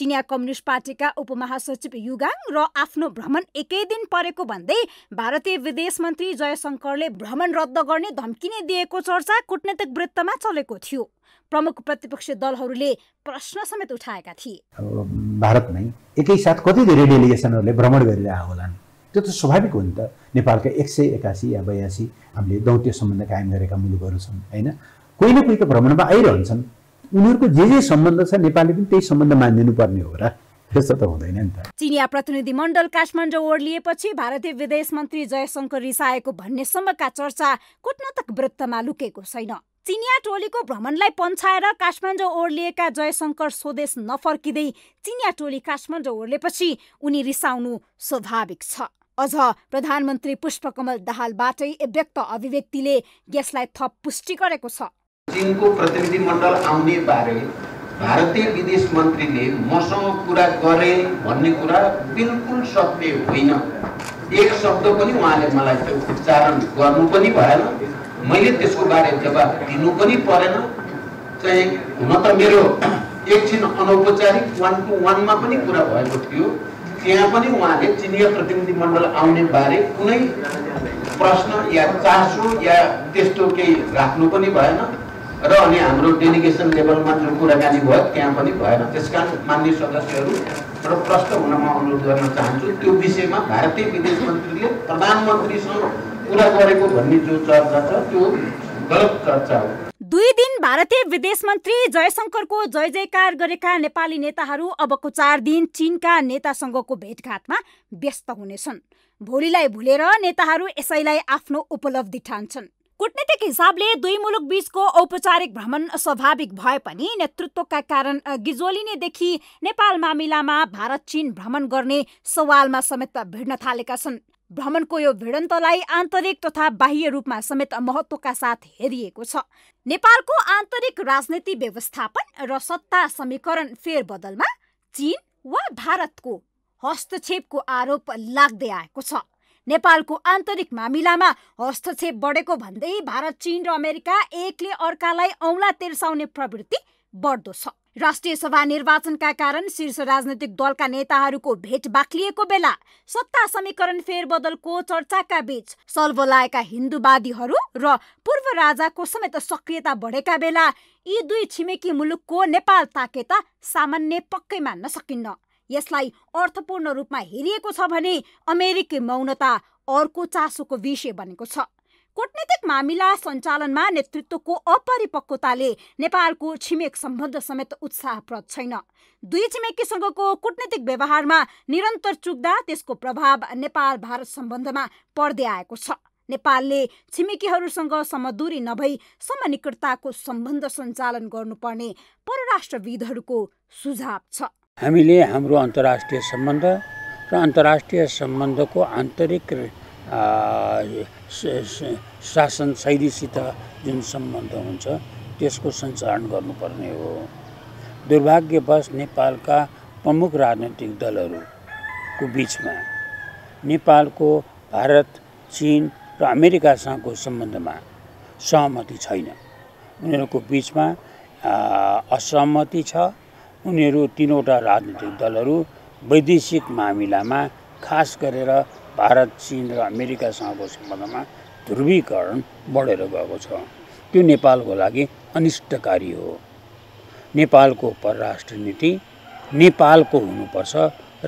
Speaker 3: चिनिया कम्युनिस्ट पार्टीका उपमहासचिव युगाङ र आफ्नो भ्रमण एकै दिन परेको भन्दै भारतीय विदेश मन्त्री जयशङ्करले भ्रमण रद्द गर्ने धम्की नै दिएको चर्चा कुटनैतिक वृत्तमा चलेको थियो प्रमुख प्रतिपक्षी दलहरूले प्रश्न समेत उठाएका थिए
Speaker 4: भारतमै एकैसाथ कति धेरै डेलिगेसनहरूले भ्रमण गरेर होलान् त्यो त स्वाभाविक हो नि त नेपालका एक सय एकासी या बयासी हामीले दौत्य सम्बन्ध कायम गरेका मुलुकहरू छन् होइन कोही न कोही त भ्रमणमा आइरहन्छन् उनीहरूको जे जे सम्बन्ध छ नेपालले पनि त्यही सम्बन्ध मानिदिनु पर्ने हो र त्यस्तो त हुँदैन
Speaker 9: नि त
Speaker 3: चिनिया प्रतिनिधि मण्डल काठमाडौँ ओर्लिएपछि भारतीय विदेश मन्त्री जयशङ्कर रिसाएको भन्नेसम्मका चर्चा कुटनातक वृत्तमा लुकेको छैन चिनिया टोलीको भ्रमणलाई पन्छाएर काठमाडौँ ओर्लिएका जयशङ्कर स्वदेश नफर्किँदै चिनिया टोली काठमाडौँ ओर्लेपछि उनी रिसाउनु स्वाभाविक छ अझ प्रधानमन्त्री पुष्पकमल दाहालबाटै व्यक्त अभिव्यक्तिले यसलाई थप पुष्टि गरेको छ
Speaker 7: चिनको प्रतिनिधिमण्डल आउने बारे भारतीय विदेश मन्त्रीले मसँग कुरा गरे भन्ने कुरा बिल्कुल सत्य होइन एक शब्द पनि उहाँले मलाई त्यो उच्चारण गर्नु पनि भएन मैले त्यसको बारे जवाब दिनु पनि परेन चाहिँ हुन त मेरो एकछिन अनौपचारिक वान टू वानमा पनि कुरा भएको थियो त्यहाँ पनि उहाँले चिनिया प्रतिनिधि मण्डल आउने बारे कुनै प्रश्न या चासो या त्यस्तो केही राख्नु पनि भएन र अनि हाम्रो डेलिगेसन लेभलमा जुन कुराकानी भयो त्यहाँ पनि भएन त्यस कारण मान्य सदस्यहरू र प्रश्न हुन म अनुरोध गर्न चाहन्छु त्यो विषयमा भारतीय विदेश मन्त्रीले प्रधानमन्त्रीसँग
Speaker 5: कुरा गरेको भन्ने जो चर्चा छ त्यो गलत चर्चा हो
Speaker 3: दुई दिन भारतीय विदेश मन्त्री जयशङ्करको जय जयकार गरेका नेपाली नेताहरू अबको चार दिन चीनका नेतासँगको भेटघाटमा व्यस्त हुनेछन् भोलिलाई भुलेर नेताहरू यसैलाई आफ्नो उपलब्धि ठान्छन् कुटनीतिक हिसाबले दुई मुलुक बीचको औपचारिक भ्रमण स्वाभाविक भए पनि नेतृत्वका कारण गिजोलिनेदेखि नेपाल मामिलामा भारत चीन भ्रमण गर्ने सवालमा समेत भिड्न थालेका छन् भ्रमणको यो भिडन्तलाई आन्तरिक तथा बाह्य रूपमा समेत महत्त्वका साथ हेरिएको छ नेपालको आन्तरिक राजनीति व्यवस्थापन र सत्ता समीकरण फेरबदलमा चीन वा भारतको हस्तक्षेपको आरोप लाग्दै आएको छ नेपालको आन्तरिक मामिलामा हस्तक्षेप बढेको भन्दै भारत चीन र अमेरिका एकले अर्कालाई औँला तेर्साउने प्रवृत्ति बढ्दो छ राष्ट्रिय सभा निर्वाचनका कारण शीर्ष राजनैतिक दलका नेताहरूको भेट बाक्लिएको बेला सत्ता समीकरण फेरबदलको चर्चाका बीच सल्भ हिन्दूवादीहरू र पूर्व राजाको समेत सक्रियता बढेका बेला यी दुई छिमेकी मुलुकको नेपाल ताकेता सामान्य पक्कै मान्न सकिन्न यसलाई अर्थपूर्ण रूपमा हेरिएको छ भने अमेरिकी मौनता अर्को चासोको विषय बनेको छ कूटनीतिक मामिला सञ्चालनमा नेतृत्वको अपरिपक्वताले नेपालको छिमेक सम्बन्ध समेत उत्साहप्रद छैन दुई छिमेकीसँगको कूटनीतिक व्यवहारमा निरन्तर चुक्दा त्यसको प्रभाव नेपाल भारत सम्बन्धमा पर्दै आएको छ नेपालले छिमेकीहरूसँग समदूरी नभई समनिकटताको सम्बन्ध सञ्चालन गर्नुपर्ने परराष्ट्रविदहरूको सुझाव छ
Speaker 9: हामीले हाम्रो अन्तर्राष्ट्रिय सम्बन्ध र अन्तर्राष्ट्रिय सम्बन्धको आन्तरिक शासन शैलीसित जुन सम्बन्ध हुन्छ त्यसको सञ्चालन गर्नुपर्ने हो दुर्भाग्यवश नेपालका प्रमुख राजनैतिक दलहरूको बिचमा नेपालको भारत चिन र अमेरिकासँगको सम्बन्धमा सहमति छैन उनीहरूको बिचमा असहमति छ उनीहरू तिनवटा राजनीतिक दलहरू वैदेशिक मामिलामा खास गरेर भारत चिन र अमेरिकासँगको सम्बन्धमा ध्रुवीकरण बढेर गएको छ त्यो नेपालको लागि अनिष्टकारी हो नेपालको परराष्ट्र नीति नेपालको हुनुपर्छ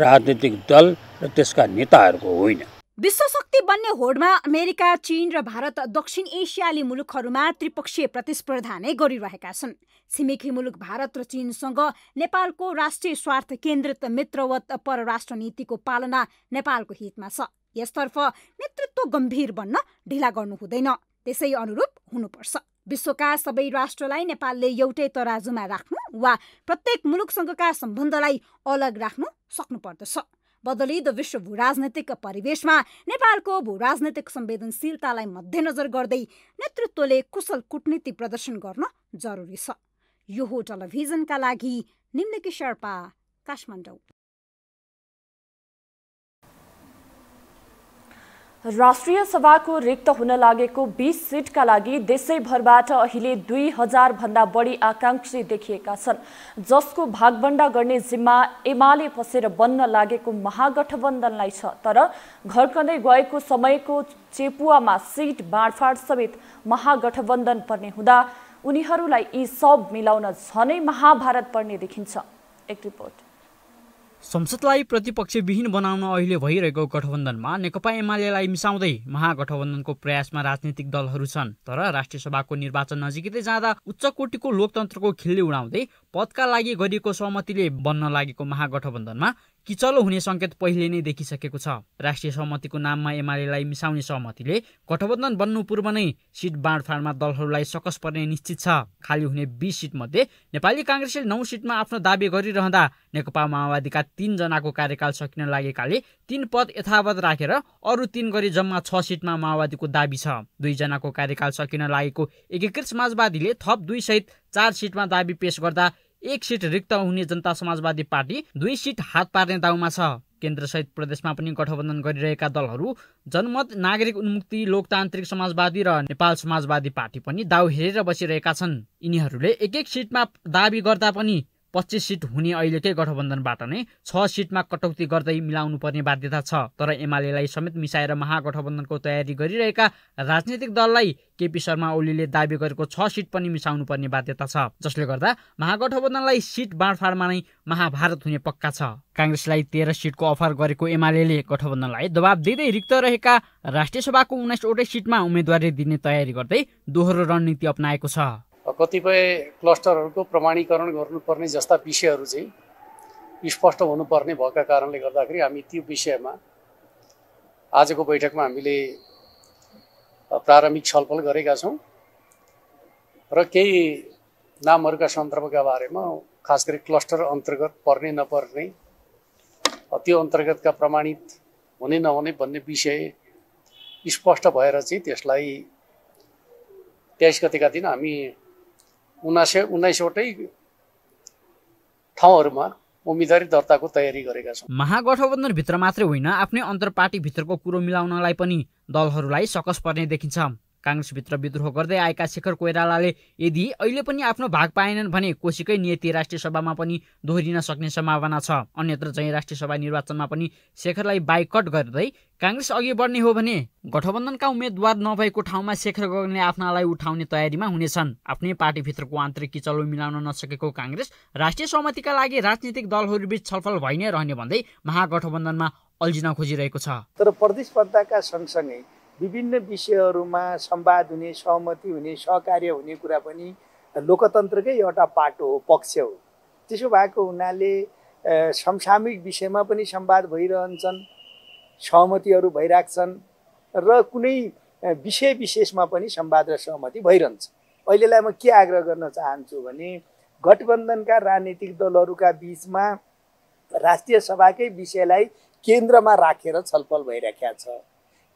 Speaker 9: राजनीतिक दल र त्यसका नेताहरूको होइन
Speaker 3: विश्व शक्ति बन्ने होडमा अमेरिका चीन र भारत दक्षिण एसियाली मुलुकहरूमा त्रिपक्षीय प्रतिस्पर्धा नै गरिरहेका छन् छिमेकी मुलुक भारत र चीनसँग नेपालको राष्ट्रिय स्वार्थ केन्द्रित मित्रवत परराष्ट्र नीतिको पालना नेपालको हितमा छ यसतर्फ नेतृत्व गम्भीर बन्न ढिला गर्नु हुँदैन त्यसै अनुरूप हुनुपर्छ विश्वका सबै राष्ट्रलाई नेपालले एउटै तराजुमा राख्नु वा प्रत्येक मुलुकसँगका सम्बन्धलाई अलग राख्नु सक्नुपर्दछ बदलिँदो विश्व भूराजनैतिक परिवेशमा नेपालको भूराजनैतिक संवेदनशीलतालाई मध्यनजर गर्दै नेतृत्वले कुशल कुटनीति प्रदर्शन गर्न जरुरी छ यो हो टेलिभिजनका लागि निम्नकी शर्पा काठमाडौँ राष्ट्रिय सभाको रिक्त
Speaker 2: हुन लागेको बिस सिटका लागि देशैभरबाट अहिले दुई हजारभन्दा बढी आकाङ्क्षी देखिएका छन् जसको भागभण्डा गर्ने जिम्मा एमाले पसेर बन्न लागेको महागठबन्धनलाई छ तर घर्कँदै गएको समयको चेपुवामा सिट बाँडफाँड समेत महागठबन्धन पर्ने हुँदा उनीहरूलाई यी सब मिलाउन झनै महाभारत पर्ने देखिन्छ एक रिपोर्ट
Speaker 10: संसदलाई प्रतिपक्षविहीन बनाउन अहिले भइरहेको गठबन्धनमा नेकपा एमालेलाई मिसाउँदै महागठबन्धनको प्रयासमा राजनीतिक दलहरू छन् तर राष्ट्रिय सभाको निर्वाचन नजिकै जाँदा उच्च कोटिको लोकतन्त्रको खिल्ली उडाउँदै पदका लागि गरिएको सहमतिले बन्न लागेको महागठबन्धनमा किचलो हुने सङ्केत पहिले नै देखिसकेको छ राष्ट्रिय सहमतिको नाममा एमालेलाई मिसाउने सहमतिले गठबन्धन बन्नु पूर्व नै सिट बाँडफाँडमा दलहरूलाई सकस पर्ने निश्चित छ खाली हुने बिस सिटमध्ये नेपाली काङ्ग्रेसले नौ सिटमा आफ्नो दावी गरिरहँदा नेकपा माओवादीका तिनजनाको कार्यकाल सकिन लागेकाले तीन पद यथावत राखेर अरू तीन गरी जम्मा छ सिटमा माओवादीको दावी छ दुईजनाको कार्यकाल सकिन लागेको एकीकृत समाजवादीले थप दुई सहित चार सिटमा दावी पेश गर्दा एक सिट रिक्त हुने जनता समाजवादी पार्टी दुई सिट हात पार्ने दाउमा छ केन्द्रसहित प्रदेशमा पनि गठबन्धन गरिरहेका दलहरू जनमत नागरिक उन्मुक्ति लोकतान्त्रिक समाजवादी र नेपाल समाजवादी पार्टी पनि दाउ हेरेर बसिरहेका छन् यिनीहरूले एक एक सिटमा दावी गर्दा पनि पच्चिस सिट हुने अहिलेकै गठबन्धनबाट नै छ सिटमा कटौती गर्दै मिलाउनुपर्ने बाध्यता छ तर एमालेलाई समेत मिसाएर महागठबन्धनको तयारी गरिरहेका राजनीतिक दललाई केपी शर्मा ओलीले दावी गरेको छ सिट पनि मिसाउनुपर्ने बाध्यता छ जसले गर्दा महागठबन्धनलाई सिट बाँडफाँडमा नै महाभारत हुने पक्का छ काङ्ग्रेसलाई तेह्र सिटको अफर गरेको एमाले गठबन्धनलाई दबाब दिँदै रिक्त रहेका राष्ट्रिय सभाको उन्नाइसवटै सिटमा उम्मेदवारी दिने तयारी गर्दै दोहोरो रणनीति अप्नाएको छ
Speaker 5: कतिपय क्लस्टरहरूको प्रमाणीकरण गर्नुपर्ने जस्ता विषयहरू चाहिँ स्पष्ट हुनुपर्ने भएका कारणले गर्दाखेरि हामी त्यो विषयमा आजको बैठकमा हामीले प्रारम्भिक छलफल गरेका छौँ र केही नामहरूका सन्दर्भका बारेमा खास गरी क्लस्टर अन्तर्गत पर्ने नपर्ने त्यो अन्तर्गतका प्रमाणित हुने नहुने भन्ने विषय स्पष्ट भएर चाहिँ त्यसलाई तेइस गतिका दिन हामी सय उन्नाइसवटै ठाउँहरूमा उम्मेदवारी दर्ताको तयारी गरेका छौँ
Speaker 10: महागठबन्धनभित्र मात्रै होइन आफ्नै अन्तर पार्टीभित्रको कुरो मिलाउनलाई पनि दलहरूलाई सकस पर्ने देखिन्छ काङ्ग्रेसभित्र विद्रोह गर्दै आएका शेखर कोइरालाले यदि अहिले पनि आफ्नो भाग पाएनन् भने कोशीकै नियति राष्ट्रिय सभामा पनि दोहोरिन सक्ने सम्भावना छ अन्यत्र चाहिँ राष्ट्रिय सभा निर्वाचनमा पनि शेखरलाई बाइकट गर्दै काङ्ग्रेस अघि बढ्ने हो भने गठबन्धनका उम्मेद्वार नभएको ठाउँमा शेखर गगनले आफ्नालाई उठाउने तयारीमा हुनेछन् आफ्नै पार्टीभित्रको आन्तरिक किचलो मिलाउन नसकेको काङ्ग्रेस राष्ट्रिय सहमतिका लागि राजनीतिक दलहरूबीच छलफल भइ नै रहने भन्दै महागठबन्धनमा अल्झिन खोजिरहेको छ
Speaker 4: तर प्रतिस्पर्धाका सँगसँगै विभिन्न विषयहरूमा संवाद हुने सहमति हुने सहकार्य हुने कुरा पनि लोकतन्त्रकै एउटा पाटो हो पक्ष हो त्यसो भएको हुनाले समसामयिक विषयमा पनि सम्वाद भइरहन्छन् सहमतिहरू भइरहेछन् र कुनै विषय विशेषमा पनि सम्वाद र सहमति भइरहन्छ अहिलेलाई म के आग्रह गर्न चाहन्छु भने गठबन्धनका राजनीतिक दलहरूका बिचमा राष्ट्रिय सभाकै विषयलाई केन्द्रमा राखेर छलफल भइराखेका छ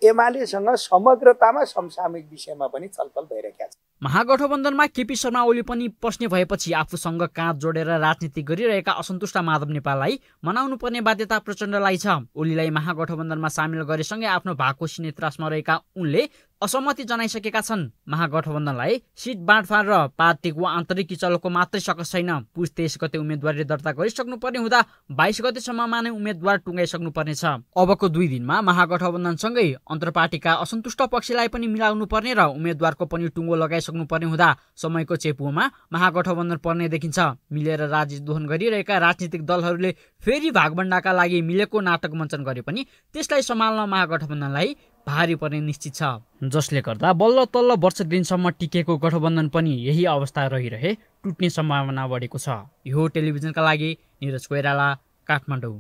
Speaker 4: एमालेसँग समग्रतामा समसामयिक विषयमा पनि छलफल भइरहेका छ
Speaker 10: महागठबन्धनमा केपी शर्मा ओली पनि पस्ने भएपछि आफूसँग काँध जोडेर राजनीति गरिरहेका असन्तुष्ट माधव नेपाललाई मनाउनु पर्ने बाध्यता प्रचण्डलाई छ ओलीलाई महागठबन्धनमा सामेल गरेसँगै आफ्नो भाको नेत्रासमा रहेका उनले असहमति जनाइसकेका छन् महागठबन्धनलाई सिट बाँडफाँड र पार्टीको आन्तरिक किचलोको मात्रै सकस छैन पुस तेइस गते उम्मेद्वारी दर्ता गरिसक्नुपर्ने हुँदा बाइस गतेसम्ममा नै उम्मेद्वार टुङ्गाइसक्नुपर्नेछ अबको दुई दिनमा महागठबन्धनसँगै अन्तर्पार्टीका असन्तुष्ट पक्षलाई पनि मिलाउनु पर्ने र उम्मेद्वारको पनि टुङ्गो लगाइसक्नुपर्ने हुँदा समयको चेपुमा महागठबन्धन पर्ने देखिन्छ मिलेर राज्य दोहन गरिरहेका राजनीतिक दलहरूले फेरि भागभण्डाका लागि मिलेको नाटक मञ्चन गरे पनि त्यसलाई सम्हाल्न महागठबन्धनलाई भारी पर्ने निश्चित छ जसले गर्दा बल्ल तल्ल वर्ष दिनसम्म टिकेको गठबन्धन पनि यही अवस्था रहिरहे टुट्ने सम्भावना बढेको छ यो टेलिभिजनका लागि निरज कोइराला काठमाडौँ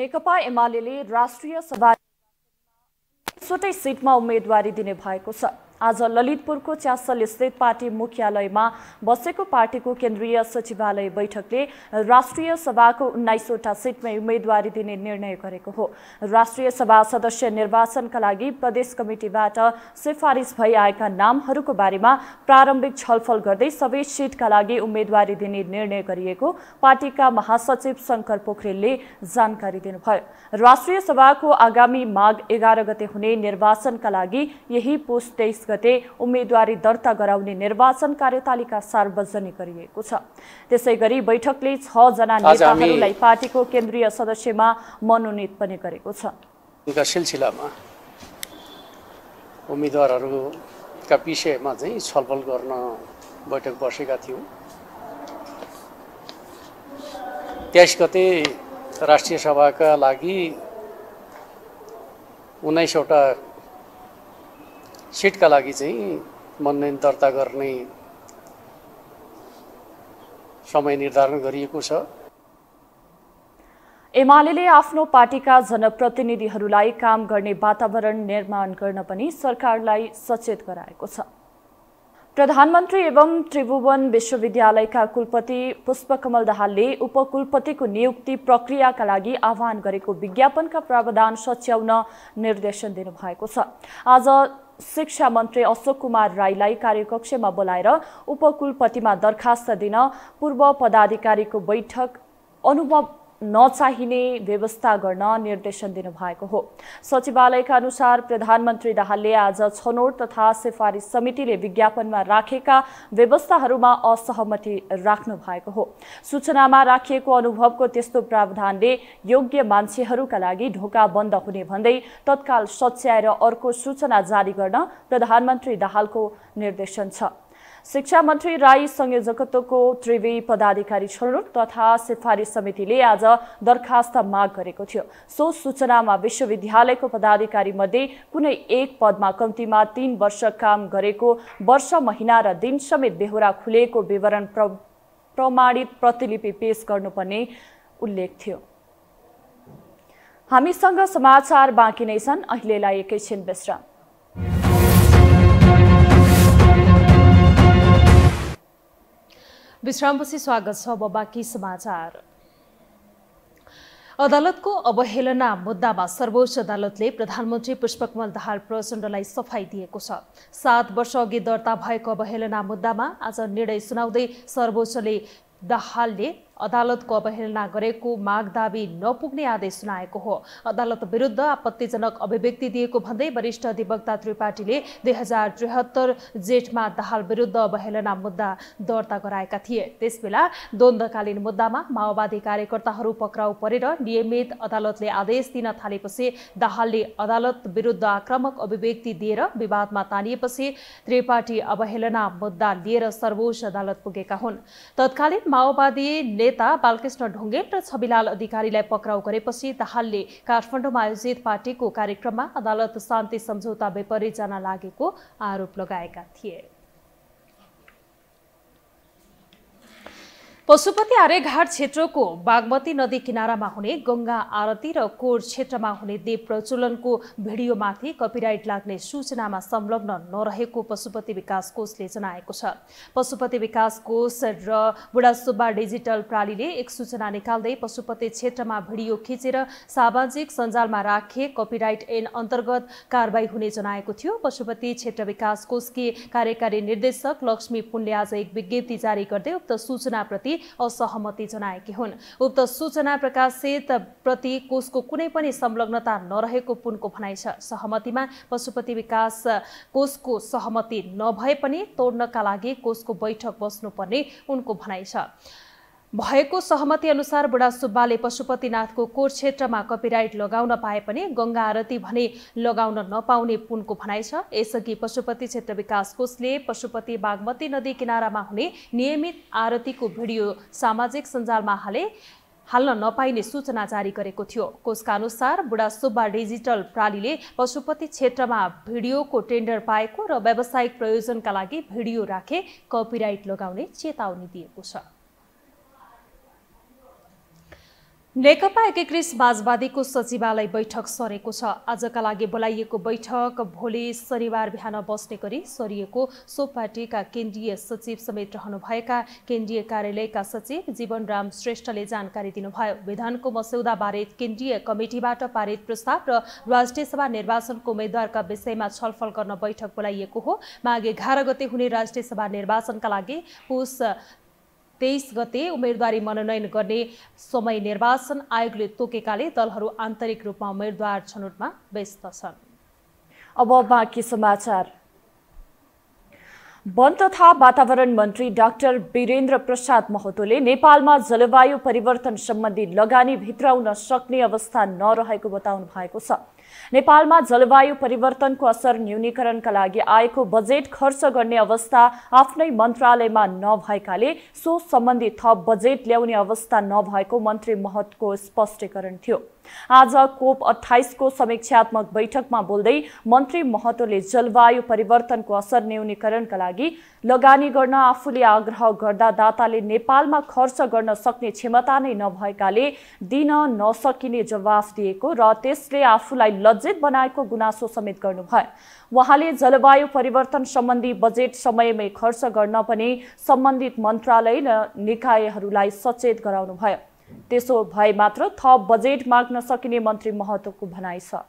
Speaker 2: नेकपा एमाले राष्ट्रिय सभा सिटमा उम्मेदवारी दिने भएको छ आज ललितपुरको च्यासल स्थित पार्टी मुख्यालयमा बसेको पार्टीको केन्द्रीय सचिवालय बैठकले राष्ट्रिय सभाको उन्नाइसवटा सिटमै उम्मेदवारी दिने निर्णय गरेको हो राष्ट्रिय सभा सदस्य निर्वाचनका लागि प्रदेश कमिटीबाट सिफारिस भइआएका नामहरूको बारेमा प्रारम्भिक छलफल गर्दै सबै सिटका लागि उम्मेदवारी दिने निर्णय गरिएको पार्टीका महासचिव शङ्कर पोखरेलले जानकारी दिनुभयो राष्ट्रिय सभाको आगामी माघ एघार गते हुने निर्वाचनका लागि यही पोस्ट तेइस गते उम्मेद्वारी दर्ता गराउने निर्वाचन कार्यतालिका सार्वजनिक गरिएको छ त्यसै गरी बैठकले छजना नेताहरूलाई पार्टीको केन्द्रीय सदस्यमा मनोनित पनि गरेको
Speaker 5: छ सिलसिलामा उम्मेदवारहरूका विषयमा चाहिँ छलफल गर्न बैठक बसेका थियौँ तेइस गते राष्ट्रिय सभाका लागि उन्नाइसवटा सिटका लागि चाहिँ मनोनयन दर्ता गर्ने समय निर्धारण गरिएको छ
Speaker 2: एमाले आफ्नो पार्टीका जनप्रतिनिधिहरूलाई काम गर्ने वातावरण निर्माण गर्न पनि सरकारलाई सचेत गराएको छ प्रधानमन्त्री एवं त्रिभुवन विश्वविद्यालयका कुलपति पुष्पकमल दाहालले उपकुलपतिको नियुक्ति प्रक्रियाका लागि आह्वान गरेको विज्ञापनका प्रावधान सच्याउन निर्देशन दिनुभएको छ आज शिक्षा मन्त्री अशोक कुमार राईलाई कार्यकक्षमा बोलाएर उपकुलपतिमा दरखास्त दिन पूर्व पदाधिकारीको बैठक अनुभव नचाहिने व्यवस्था गर्न निर्देशन दिनुभएको हो सचिवालयका अनुसार प्रधानमन्त्री दाहालले आज छनौट तथा सिफारिस समितिले विज्ञापनमा राखेका व्यवस्थाहरूमा असहमति राख्नु भएको हो सूचनामा राखिएको अनुभवको त्यस्तो प्रावधानले योग्य मान्छेहरूका लागि ढोका बन्द हुने भन्दै तत्काल सच्याएर अर्को सूचना जारी गर्न प्रधानमन्त्री दाहालको निर्देशन छ शिक्षा मन्त्री राई संयोजकत्वको त्रिवी पदाधिकारी छनौट तथा सिफारिस समितिले आज दरखास्त माग गरेको थियो सो सूचनामा विश्वविद्यालयको पदाधिकारी मध्ये कुनै एक पदमा कम्तीमा तीन वर्ष काम गरेको वर्ष महिना र दिन समेत बेहोरा खुलेको विवरण प्र प्रमाणित प्रतिलिपि पेश गर्नुपर्ने उल्लेख थियो हामीसँग समाचार बाँकी नै छन् अहिलेलाई
Speaker 1: एकैछिन विश्राम विश्रामपछि स्वागत छ अब समाचार अदालतको अवहेलना मुद्दामा सर्वोच्च अदालतले प्रधानमन्त्री पुष्पकमल दाहाल प्रचण्डलाई सफाई दिएको छ सात वर्ष अघि दर्ता भएको अवहेलना मुद्दामा आज निर्णय सुनाउँदै सर्वोच्चले दाहालले अदालतको अवहेलना गरेको माग दावी नपुग्ने आदेश सुनाएको हो अदालत विरुद्ध आपत्तिजनक अभिव्यक्ति दिएको भन्दै वरिष्ठ अधिवक्ता त्रिपाठीले दुई हजार त्रिहत्तर जेठमा दाहाल विरुद्ध अवहेलना मुद्दा दर्ता गराएका थिए त्यसबेला द्वन्द्वकालीन मुद्दामा माओवादी कार्यकर्ताहरू पक्राउ परेर नियमित अदालतले आदेश दिन थालेपछि दाहालले अदालत विरुद्ध आक्रमक अभिव्यक्ति दिएर विवादमा तानिएपछि त्रिपाठी अवहेलना मुद्दा लिएर सर्वोच्च अदालत पुगेका हुन् तत्कालीन माओवादी नेता बालकृष्ण ढुङ्गेल र छविलाल अधिकारीलाई पक्राउ गरेपछि दाहालले काठमाडौँमा आयोजित पार्टीको कार्यक्रममा अदालत शान्ति सम्झौता जान लागेको आरोप लगाएका थिए पशुपति आर्यघाट क्षेत्रको बागमती नदी किनारामा हुने गंगा आरती र कोर क्षेत्रमा हुने देव प्रचलनको भिडियोमाथि कपिराइट लाग्ने सूचनामा संलग्न नरहेको पशुपति विकास कोषले जनाएको छ पशुपति विकास कोष र बुढासुब्बा डिजिटल प्रालीले एक सूचना निकाल्दै पशुपति क्षेत्रमा भिडियो खिचेर सामाजिक सञ्जालमा राखे कपिराइट एन अन्तर्गत कारवाही हुने जनाएको थियो पशुपति क्षेत्र विकास कोषकी कार्यकारी निर्देशक लक्ष्मी पुनले आज एक विज्ञप्ति जारी गर्दै उक्त सूचनाप्रति असहमति जनाएकी हुन् उक्त सूचना प्रकाशित प्रति कोषको कुनै पनि संलग्नता नरहेको पुनको भनाइ छ सहमतिमा पशुपति विकास कोषको सहमति नभए पनि तोड्नका लागि कोषको बैठक बस्नुपर्ने उनको भनाइ छ भएको सहमति अनुसार बुढा सुब्बाले पशुपतिनाथको कोर क्षेत्रमा कपिराइट लगाउन पाए पनि गङ्गा आरती भने लगाउन नपाउने पुनको भनाइ छ यसअघि पशुपति क्षेत्र विकास कोषले पशुपति बागमती नदी किनारामा हुने नियमित आरतीको भिडियो सामाजिक सञ्जालमा हाले हाल्न नपाइने सूचना जारी गरेको थियो कोषका अनुसार बुढा सुब्बा डिजिटल प्रालीले पशुपति क्षेत्रमा भिडियोको टेन्डर पाएको र व्यावसायिक प्रयोजनका लागि भिडियो राखे कपिराइट लगाउने चेतावनी दिएको छ नेकपा एकीकृत बाजवादीको सचिवालय बैठक सरेको छ आजका लागि बोलाइएको बैठक भोलि शनिबार बिहान बस्ने गरी सरिएको सो पार्टीका केन्द्रीय सचिव समेत रहनुभएका केन्द्रीय कार्यालयका सचिव जीवनराम श्रेष्ठले जानकारी दिनुभयो विधानको मस्यौदाबारे केन्द्रीय कमिटीबाट पारित प्रस्ताव र राष्ट्रिय सभा निर्वाचनको उम्मेद्वारका विषयमा छलफल गर्न बैठक बोलाइएको हो माघ एघार गते हुने राष्ट्रिय सभा निर्वाचनका लागि पुस तेइस गते उम्मेदवारी मनोनयन गर्ने समय निर्वाचन आयोगले तोकेकाले दलहरू आन्तरिक रूपमा उम्मेद्वार छनौटमा व्यस्त छन्
Speaker 2: अब बाँकी समाचार वन तथा वातावरण मन्त्री डाक्टर वीरेन्द्र प्रसाद महतोले नेपालमा जलवायु परिवर्तन सम्बन्धी लगानी भित्राउन सक्ने अवस्था नरहेको बताउनु भएको छ नेपालमा जलवायु परिवर्तनको असर न्यूनीकरणका लागि आएको बजेट खर्च गर्ने अवस्था आफ्नै मन्त्रालयमा नभएकाले सो सम्बन्धी थप बजेट ल्याउने अवस्था नभएको मन्त्री महतको स्पष्टीकरण थियो आज कोप अठाइसको समीक्षात्मक बैठकमा बोल्दै मन्त्री महतोले जलवायु परिवर्तनको असर न्यूनीकरणका लागि लगानी गर्न आफूले आग्रह गर्दा दाताले नेपालमा खर्च गर्न सक्ने क्षमता नै नभएकाले दिन नसकिने जवाफ दिएको र त्यसले आफूलाई लज्जित बनाएको गुनासो समेत गर्नुभयो उहाँले जलवायु परिवर्तन सम्बन्धी बजेट समयमै खर्च गर्न पनि सम्बन्धित मन्त्रालय र निकायहरूलाई सचेत गराउनुभयो त्यसो भए मात्र थप बजेट माग्न सकिने मन्त्री महतोको भनाइ छ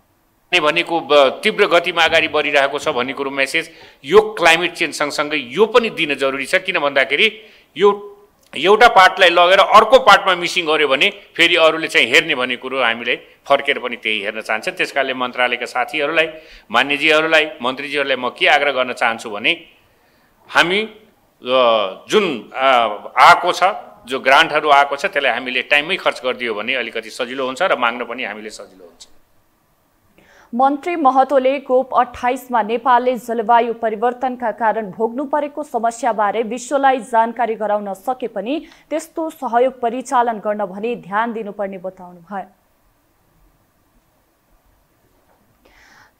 Speaker 4: भनेको तीव्र गतिमा अगाडि बढिरहेको छ भन्ने कुरो मेसेज यो क्लाइमेट चेन्ज सँगसँगै यो पनि दिन जरुरी छ किन भन्दाखेरि यो एउटा पार्टलाई लगेर अर्को पार्टमा मिसिङ गऱ्यो भने फेरि अरूले चाहिँ हेर्ने भन्ने कुरो हामीले फर्केर पनि त्यही हेर्न चाहन्छ त्यस कारणले मन्त्रालयका साथीहरूलाई मान्यजीहरूलाई मन्त्रीजीहरूलाई म के आग्रह गर्न चाहन्छु भने हामी जुन आएको छ जो ग्रान्टहरू आएको छ त्यसलाई हामीले टाइममै खर्च गरिदियो भने अलिकति सजिलो हुन्छ र माग्न पनि हामीले सजिलो हुन्छ
Speaker 2: मन्त्री महतोले कोप अठाइसमा नेपालले जलवायु परिवर्तनका कारण भोग्नु परेको समस्याबारे विश्वलाई जानकारी गराउन सके पनि त्यस्तो सहयोग परिचालन गर्न भने ध्यान दिनुपर्ने बताउनु भयो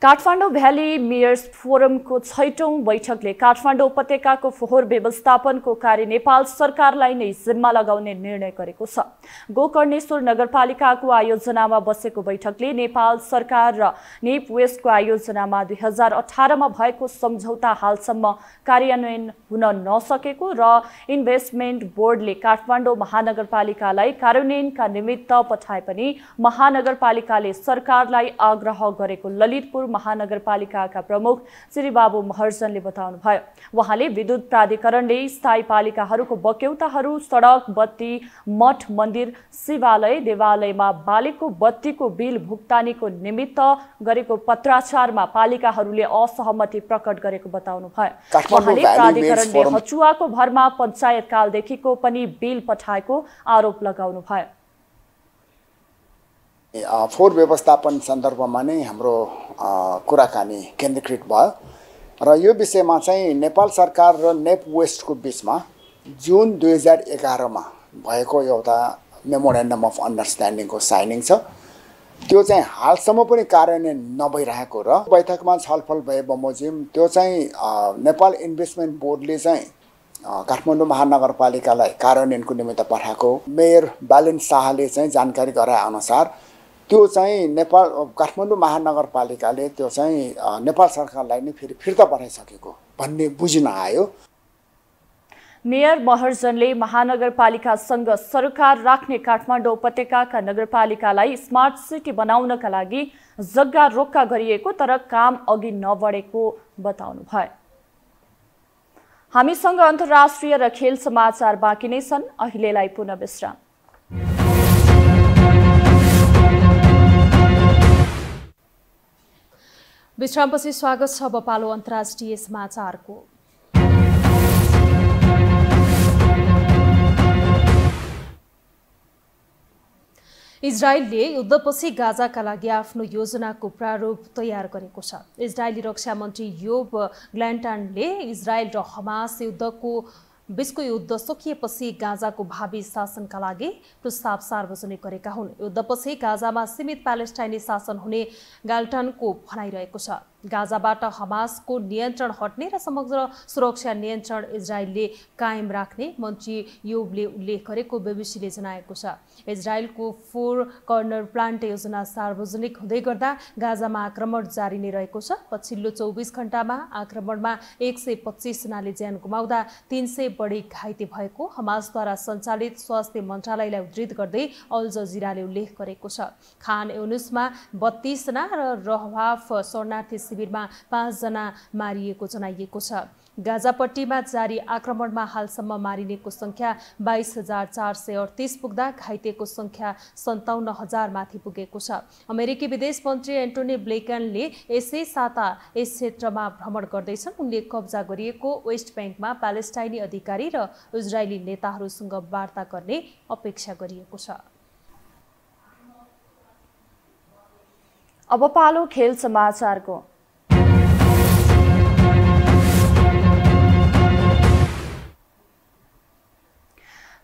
Speaker 2: काठमाडौँ भ्याली मेयर्स फोरमको छैटौँ बैठकले काठमाडौँ उपत्यकाको फोहोर व्यवस्थापनको कार्य नेपाल सरकारलाई नै जिम्मा लगाउने निर्णय गरेको छ गोकर्णेश्वर नगरपालिकाको आयोजनामा बसेको बैठकले नेपाल सरकार र नेप वेस्टको आयोजनामा दुई हजार अठारमा भएको सम्झौता हालसम्म कार्यान्वयन हुन नसकेको र इन्भेस्टमेन्ट बोर्डले काठमाडौँ महानगरपालिकालाई कार्यान्वयनका निमित्त पठाए पनि महानगरपालिकाले सरकारलाई आग्रह गरेको ललितपुर महानगरपालिकाका प्रमुख श्री बाबु महर्जनले बताउनुभयो उहाँले विद्युत प्राधिकरणले स्थायी पालिकाहरूको बक्यौताहरू सडक बत्ती मठ मन्दिर शिवालय देवालयमा बालेको बत्तीको बिल भुक्तानीको निमित्त गरेको पत्राचारमा पालिकाहरूले असहमति प्रकट गरेको बताउनु भयो उहाँले प्राधिकरणले हचुवाको भरमा पञ्चायत कालदेखिको पनि बिल पठाएको आरोप लगाउनु भयो
Speaker 4: फोहोर व्यवस्थापन सन्दर्भमा नै हाम्रो कुराकानी केन्द्रीकृत भयो र यो विषयमा चाहिँ नेपाल सरकार र नेप वेस्टको बिचमा जुन दुई हजार एघारमा भएको एउटा मेमोरेन्डम अफ अन्डरस्ट्यान्डिङको साइनिङ छ त्यो चाहिँ हालसम्म पनि कार्यान्वयन नभइरहेको र बैठकमा छलफल भए बमोजिम त्यो चाहिँ नेपाल इन्भेस्टमेन्ट बोर्डले चाहिँ काठमाडौँ महानगरपालिकालाई कार्यान्वयनको निमित्त पठाएको मेयर बालेन शाहले चाहिँ जानकारी गराएअनुसार त्यो चाहिँ नेपाल काठमाडौँ महानगरपालिकाले त्यो चाहिँ नेपाल सरकारलाई नै फेरि फिर्ता पठाइसकेको भन्ने बुझिन आयो
Speaker 2: मेयर महर्जनले महानगरपालिकासँग सरकार राख्ने काठमाडौँ उपत्यकाका नगरपालिकालाई स्मार्ट सिटी बनाउनका लागि जग्गा रोक्का गरिएको तर काम अघि नबढेको भयो हामीसँग अन्तर्राष्ट्रिय र खेल समाचार बाँकी नै छन् अहिलेलाई पुनः विश्राम
Speaker 1: विश्रामपछि स्वागत छ बपालो पालो अन्तर्राष्ट्रिय समाचारको इजरायलले युद्धपछि गाजाका लागि आफ्नो योजनाको प्रारूप तयार गरेको छ इजरायली रक्षा मन्त्री योब ग्ल्यान्टानले इजरायल र हमास युद्धको बीचको युद्ध सकिएपछि गाजाको भावी शासनका लागि प्रस्ताव सार्वजनिक गरेका हुन् युद्धपछि गाजामा सीमित प्यालेस्टाइनी शासन हुने गाल्टनको भनाइरहेको छ गाजाबाट हमासको नियन्त्रण हट्ने र समग्र सुरक्षा नियन्त्रण इजरायलले कायम राख्ने मन्त्री योबले उल्लेख गरेको बेबिसीले जनाएको छ इजरायलको फोर कर्नर प्लान्ट योजना सार्वजनिक हुँदै गर्दा गाजामा आक्रमण जारी नै रहेको छ पछिल्लो चौबिस घण्टामा आक्रमणमा एक सय पच्चिसजनाले ज्यान गुमाउँदा तिन सय बढी घाइते भएको हमासद्वारा सञ्चालित स्वास्थ्य मन्त्रालयलाई उद्धृत गर्दै अल जजिराले उल्लेख गरेको छ खान युनुसमा बत्तीसजना र रहवाफ शरणार्थी शिविरमा पाँचजना मारिएको जनाइएको छ गाजापट्टीमा जारी आक्रमणमा हालसम्म मारिनेको सङ्ख्या बाइस हजार चार सय अडतिस पुग्दा घाइतेको सङ्ख्या सन्ताउन्न हजार माथि पुगेको छ अमेरिकी विदेश मन्त्री एन्टोनी ब्लेकनले यसै साता यस क्षेत्रमा भ्रमण गर्दैछन् उनले कब्जा गरिएको वेस्ट ब्याङ्कमा प्यालेस्टाइनी अधिकारी र इजरायली नेताहरूसँग वार्ता गर्ने अपेक्षा गरिएको छ
Speaker 2: अब पालो खेल समाचारको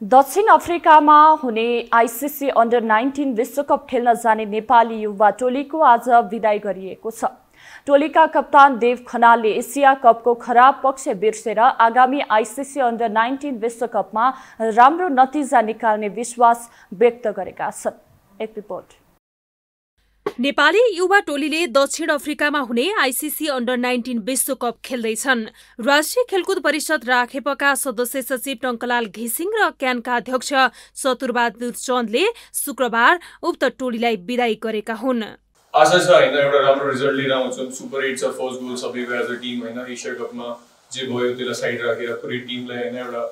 Speaker 2: दक्षिण अफ्रिकामा हुने आइसिसी अन्डर नाइन्टिन विश्वकप खेल्न जाने नेपाली युवा टोलीको आज विदाई गरिएको छ टोलीका कप्तान देव खनालले एसिया कपको खराब पक्ष बिर्सेर आगामी आइसिसी अन्डर नाइन्टिन विश्वकपमा राम्रो नतिजा निकाल्ने विश्वास व्यक्त गरेका
Speaker 1: छन् एक रिपोर्ट नेपाली युवा टोलीले दक्षिण अफ्रिकामा हुने आइसिसी अन्डर नाइन्टिन विश्वकप खेल्दैछन् राष्ट्रिय खेलकुद परिषद राखेपका सदस्य सचिव टंकलाल घिसिङ र क्यानका अध्यक्ष चतुरबहादुर चन्दले शुक्रबार उक्त टोलीलाई विदाई गरेका हुन्
Speaker 8: आशा छ होइन एउटा राम्रो रिजल्ट लिएर आउँछौँ सुपर एट छ फर्स्ट गोल सबैको एज अ टिम होइन एसिया कपमा जे भयो त्यसलाई साइड राखेर पुरै टिमलाई होइन एउटा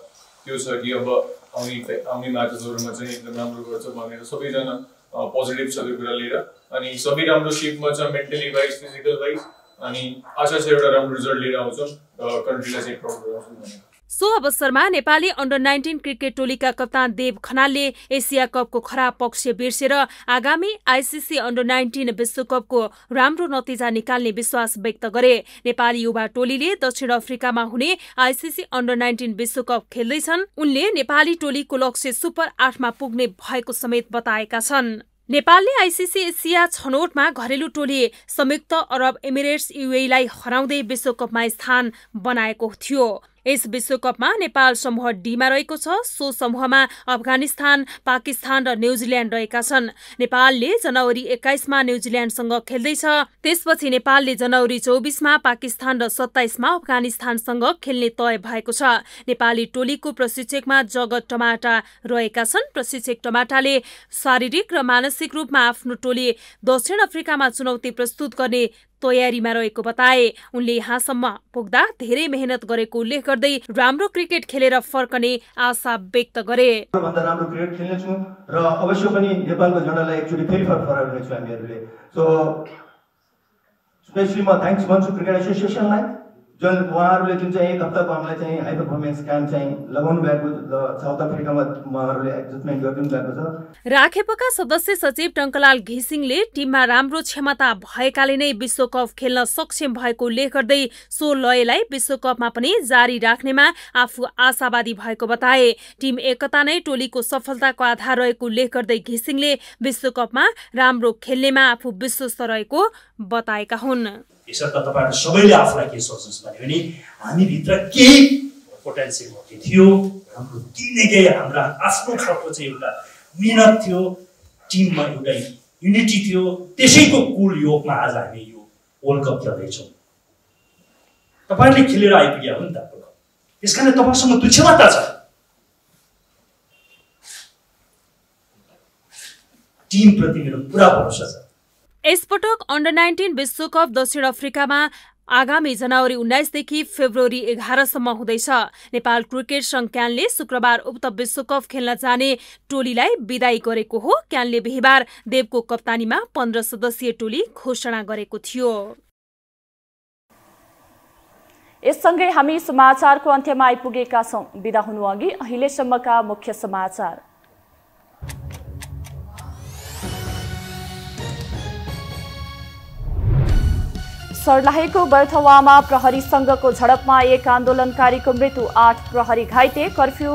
Speaker 8: त्यो छ कि अब आउने आउने म्याचेसहरूमा चाहिँ एकदम राम्रो गर्छ भनेर सबैजना पोजिटिभ छ त्यो कुरा लिएर अनि सबै राम्रो सेपमा छ मेन्टली वाइज फिजिकल वाइज अनि आशा छ एउटा राम्रो रिजल्ट लिएर आउँछौँ र कन्ट्रीलाई चाहिँ प्राउड गराउँछौँ भनेर
Speaker 1: सो अवसरमा नेपाली अन्डर नाइन्टिन क्रिकेट टोलीका कप्तान देव खनालले एसिया कपको खराब पक्ष बिर्सेर आगामी आइसिसी अन्डर नाइन्टिन विश्वकपको राम्रो नतिजा निकाल्ने विश्वास व्यक्त गरे नेपाली युवा टोलीले दक्षिण अफ्रिकामा हुने आइसिसी अन्डर नाइन्टिन विश्वकप खेल्दैछन् उनले नेपाली टोलीको लक्ष्य सुपर आठमा पुग्ने भएको समेत बताएका छन् नेपालले आइसिसी एसिया छनौटमा घरेलु टोली संयुक्त अरब इमिरेट्स युएलाई हराउँदै विश्वकपमा स्थान बनाएको थियो यस विश्वकपमा नेपाल समूह डीमा रहेको छ सो समूहमा अफगानिस्तान पाकिस्तान र न्यूजील्याण्ड रहेका छन् नेपालले जनवरी एक्काइसमा न्यूजील्याण्डसँग खेल्दैछ त्यसपछि नेपालले जनवरी चौबिसमा पाकिस्तान र सत्ताइसमा अफगानिस्तानसँग खेल्ने तय भएको छ नेपाली टोलीको प्रशिक्षकमा जगत टमाटा रहेका छन् प्रशिक्षक टमाटाले शारीरिक र मानसिक रूपमा आफ्नो टोली दक्षिण अफ्रिकामा चुनौती प्रस्तुत गर्ने तयारीमा रहेको बताए उनले यहाँसम्म पुग्दा धेरै मेहनत गरेको उल्लेख गर्दै राम्रो क्रिकेट खेलेर फर्कने आशा व्यक्त गरे
Speaker 4: राम्रो क्रिकेट खेल्नेछु र अवश्य पनि नेपालको झन्डालाई एकचोटि फेरि फर्काउनेछौँ हामीहरूले सो स्पेसली म थ्याङ्क्स भन्छु क्रिकेट एसोसिएसनलाई जुन उहाँहरूले जुन चाहिँ एक हप्ताको हामीलाई चाहिँ हाई पर्फर्मेन्स काम चाहिँ लगाउनु भएको साउथ अफ्रिकामा उहाँहरूले एडजस्टमेन्ट गरिदिनु भएको छ
Speaker 1: राखेपका सदस्य सचिव टङ्कलाल घिसिङले टिममा राम्रो क्षमता भएकाले नै विश्वकप खेल्न सक्षम भएको उल्लेख गर्दै सो लयलाई विश्वकपमा पनि जारी राख्नेमा आफू आशावादी भएको बताए टिम एकता नै टोलीको सफलताको आधार रहेको उल्लेख गर्दै घिसिङले विश्वकपमा राम्रो खेल्नेमा आफू विश्वस्त रहेको बताएका हुन्
Speaker 6: यसर्थ तपाईँहरू सबैले आफूलाई के सोच्नुहोस् भन्यो भने हामीभित्र केही पोटेन्सियल कि थियो हाम्रो दिने केही हाम्रो आफ्नो खालको चाहिँ एउटा मिहिनेत थियो टिममा एउटा युनिटी थियो त्यसैको कुल योगमा आज हामी यो वर्ल्ड कप खेल्दैछौँ तपाईँहरूले खेलेर आइपुगे हो नि त वर्ल्ड कप त्यस कारणले तपाईँसँग
Speaker 9: तुच्छमता छ टिमप्रति मेरो पुरा भरोसा छ
Speaker 1: यसपटक अन्डर नाइन्टिन विश्वकप दक्षिण अफ्रिकामा आगामी जनवरी उन्नाइसदेखि फेब्रुअरी एघारसम्म हुँदैछ नेपाल क्रिकेट संघ क्यानले शुक्रबार उक्त विश्वकप खेल्न जाने टोलीलाई विदाई गरेको हो क्यानले बिहिबार देवको कप्तानीमा पन्ध्र सदस्यीय टोली घोषणा गरेको थियो यससँगै हामी समाचारको अन्त्यमा आइपुगेका छौँ
Speaker 2: विदा हुनु अघि अहिलेसम्मका मुख्य समाचार सर्लाहेको बर्थवामा प्रहरीसँगको झडपमा एक आन्दोलनकारीको मृत्यु आठ प्रहरी घाइते कर्फ्यू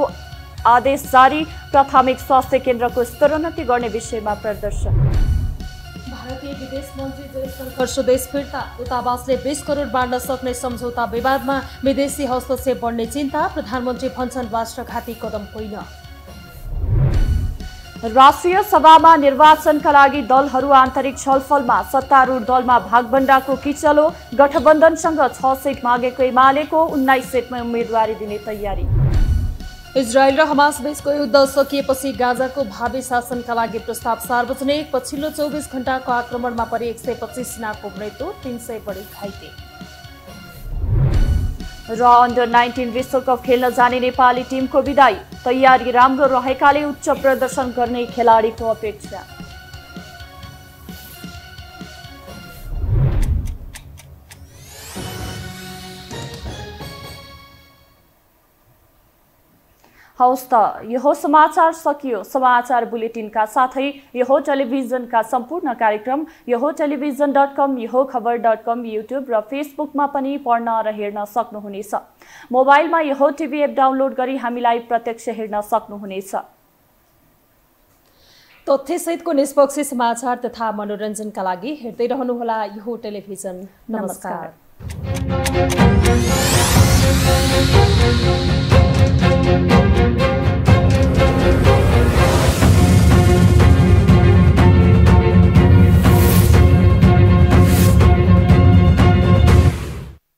Speaker 2: आदेश जारी प्राथमिक स्वास्थ्य केन्द्रको स्तरोन्नति गर्ने विषयमा प्रदर्शन भारतीय विदेश मन्त्री स्वदेश
Speaker 1: फिर्ता दूतावासले बिस करोड बाँड्न सक्ने सम्झौता विवादमा विदेशी हस्तक्षेप बढ्ने चिन्ता प्रधानमन्त्री भन्छन् राष्ट्रघाती कदम होइन राष्ट्रिय सभामा
Speaker 2: निर्वाचनका लागि दलहरू आन्तरिक छलफलमा सत्तारूढ दलमा भागभण्डाको किचलो गठबन्धनसँग छ सिट मागेको एमालेको उन्नाइस सेटमा उम्मेदवारी दिने तयारी
Speaker 1: इजरायल र हमास बीचको युद्ध सकिएपछि गाजाको भावी शासनका लागि प्रस्ताव सार्वजनिक पछिल्लो चौबिस घण्टाको आक्रमणमा परि एक सय पच्चिस मृत्यु तिन सय बढी घाइते र अन्डर नाइन्टिन विश्वकप खेल्न जाने
Speaker 2: नेपाली टिमको विदाई तयारी राम्रो रहेकाले उच्च प्रदर्शन गर्ने खेलाडीको अपेक्षा हवस् त यो समाचार सकियो समाचार बुलेटिनका साथै यो टेलिभिजनका सम्पूर्ण कार्यक्रम यो टेलिभिजन डट कम यो खबर डट कम युट्युब र फेसबुकमा पनि पढ्न र हेर्न सक्नुहुनेछ मोबाइलमा यो टिभी एप डाउनलोड
Speaker 1: गरी हामीलाई प्रत्यक्ष हेर्न सक्नुहुनेछ तथ्यसहितको निष्पक्ष समाचार तथा मनोरञ्जनका लागि हेर्दै रहनुहोला यो टेलिभिजन नमस्कार Thank you.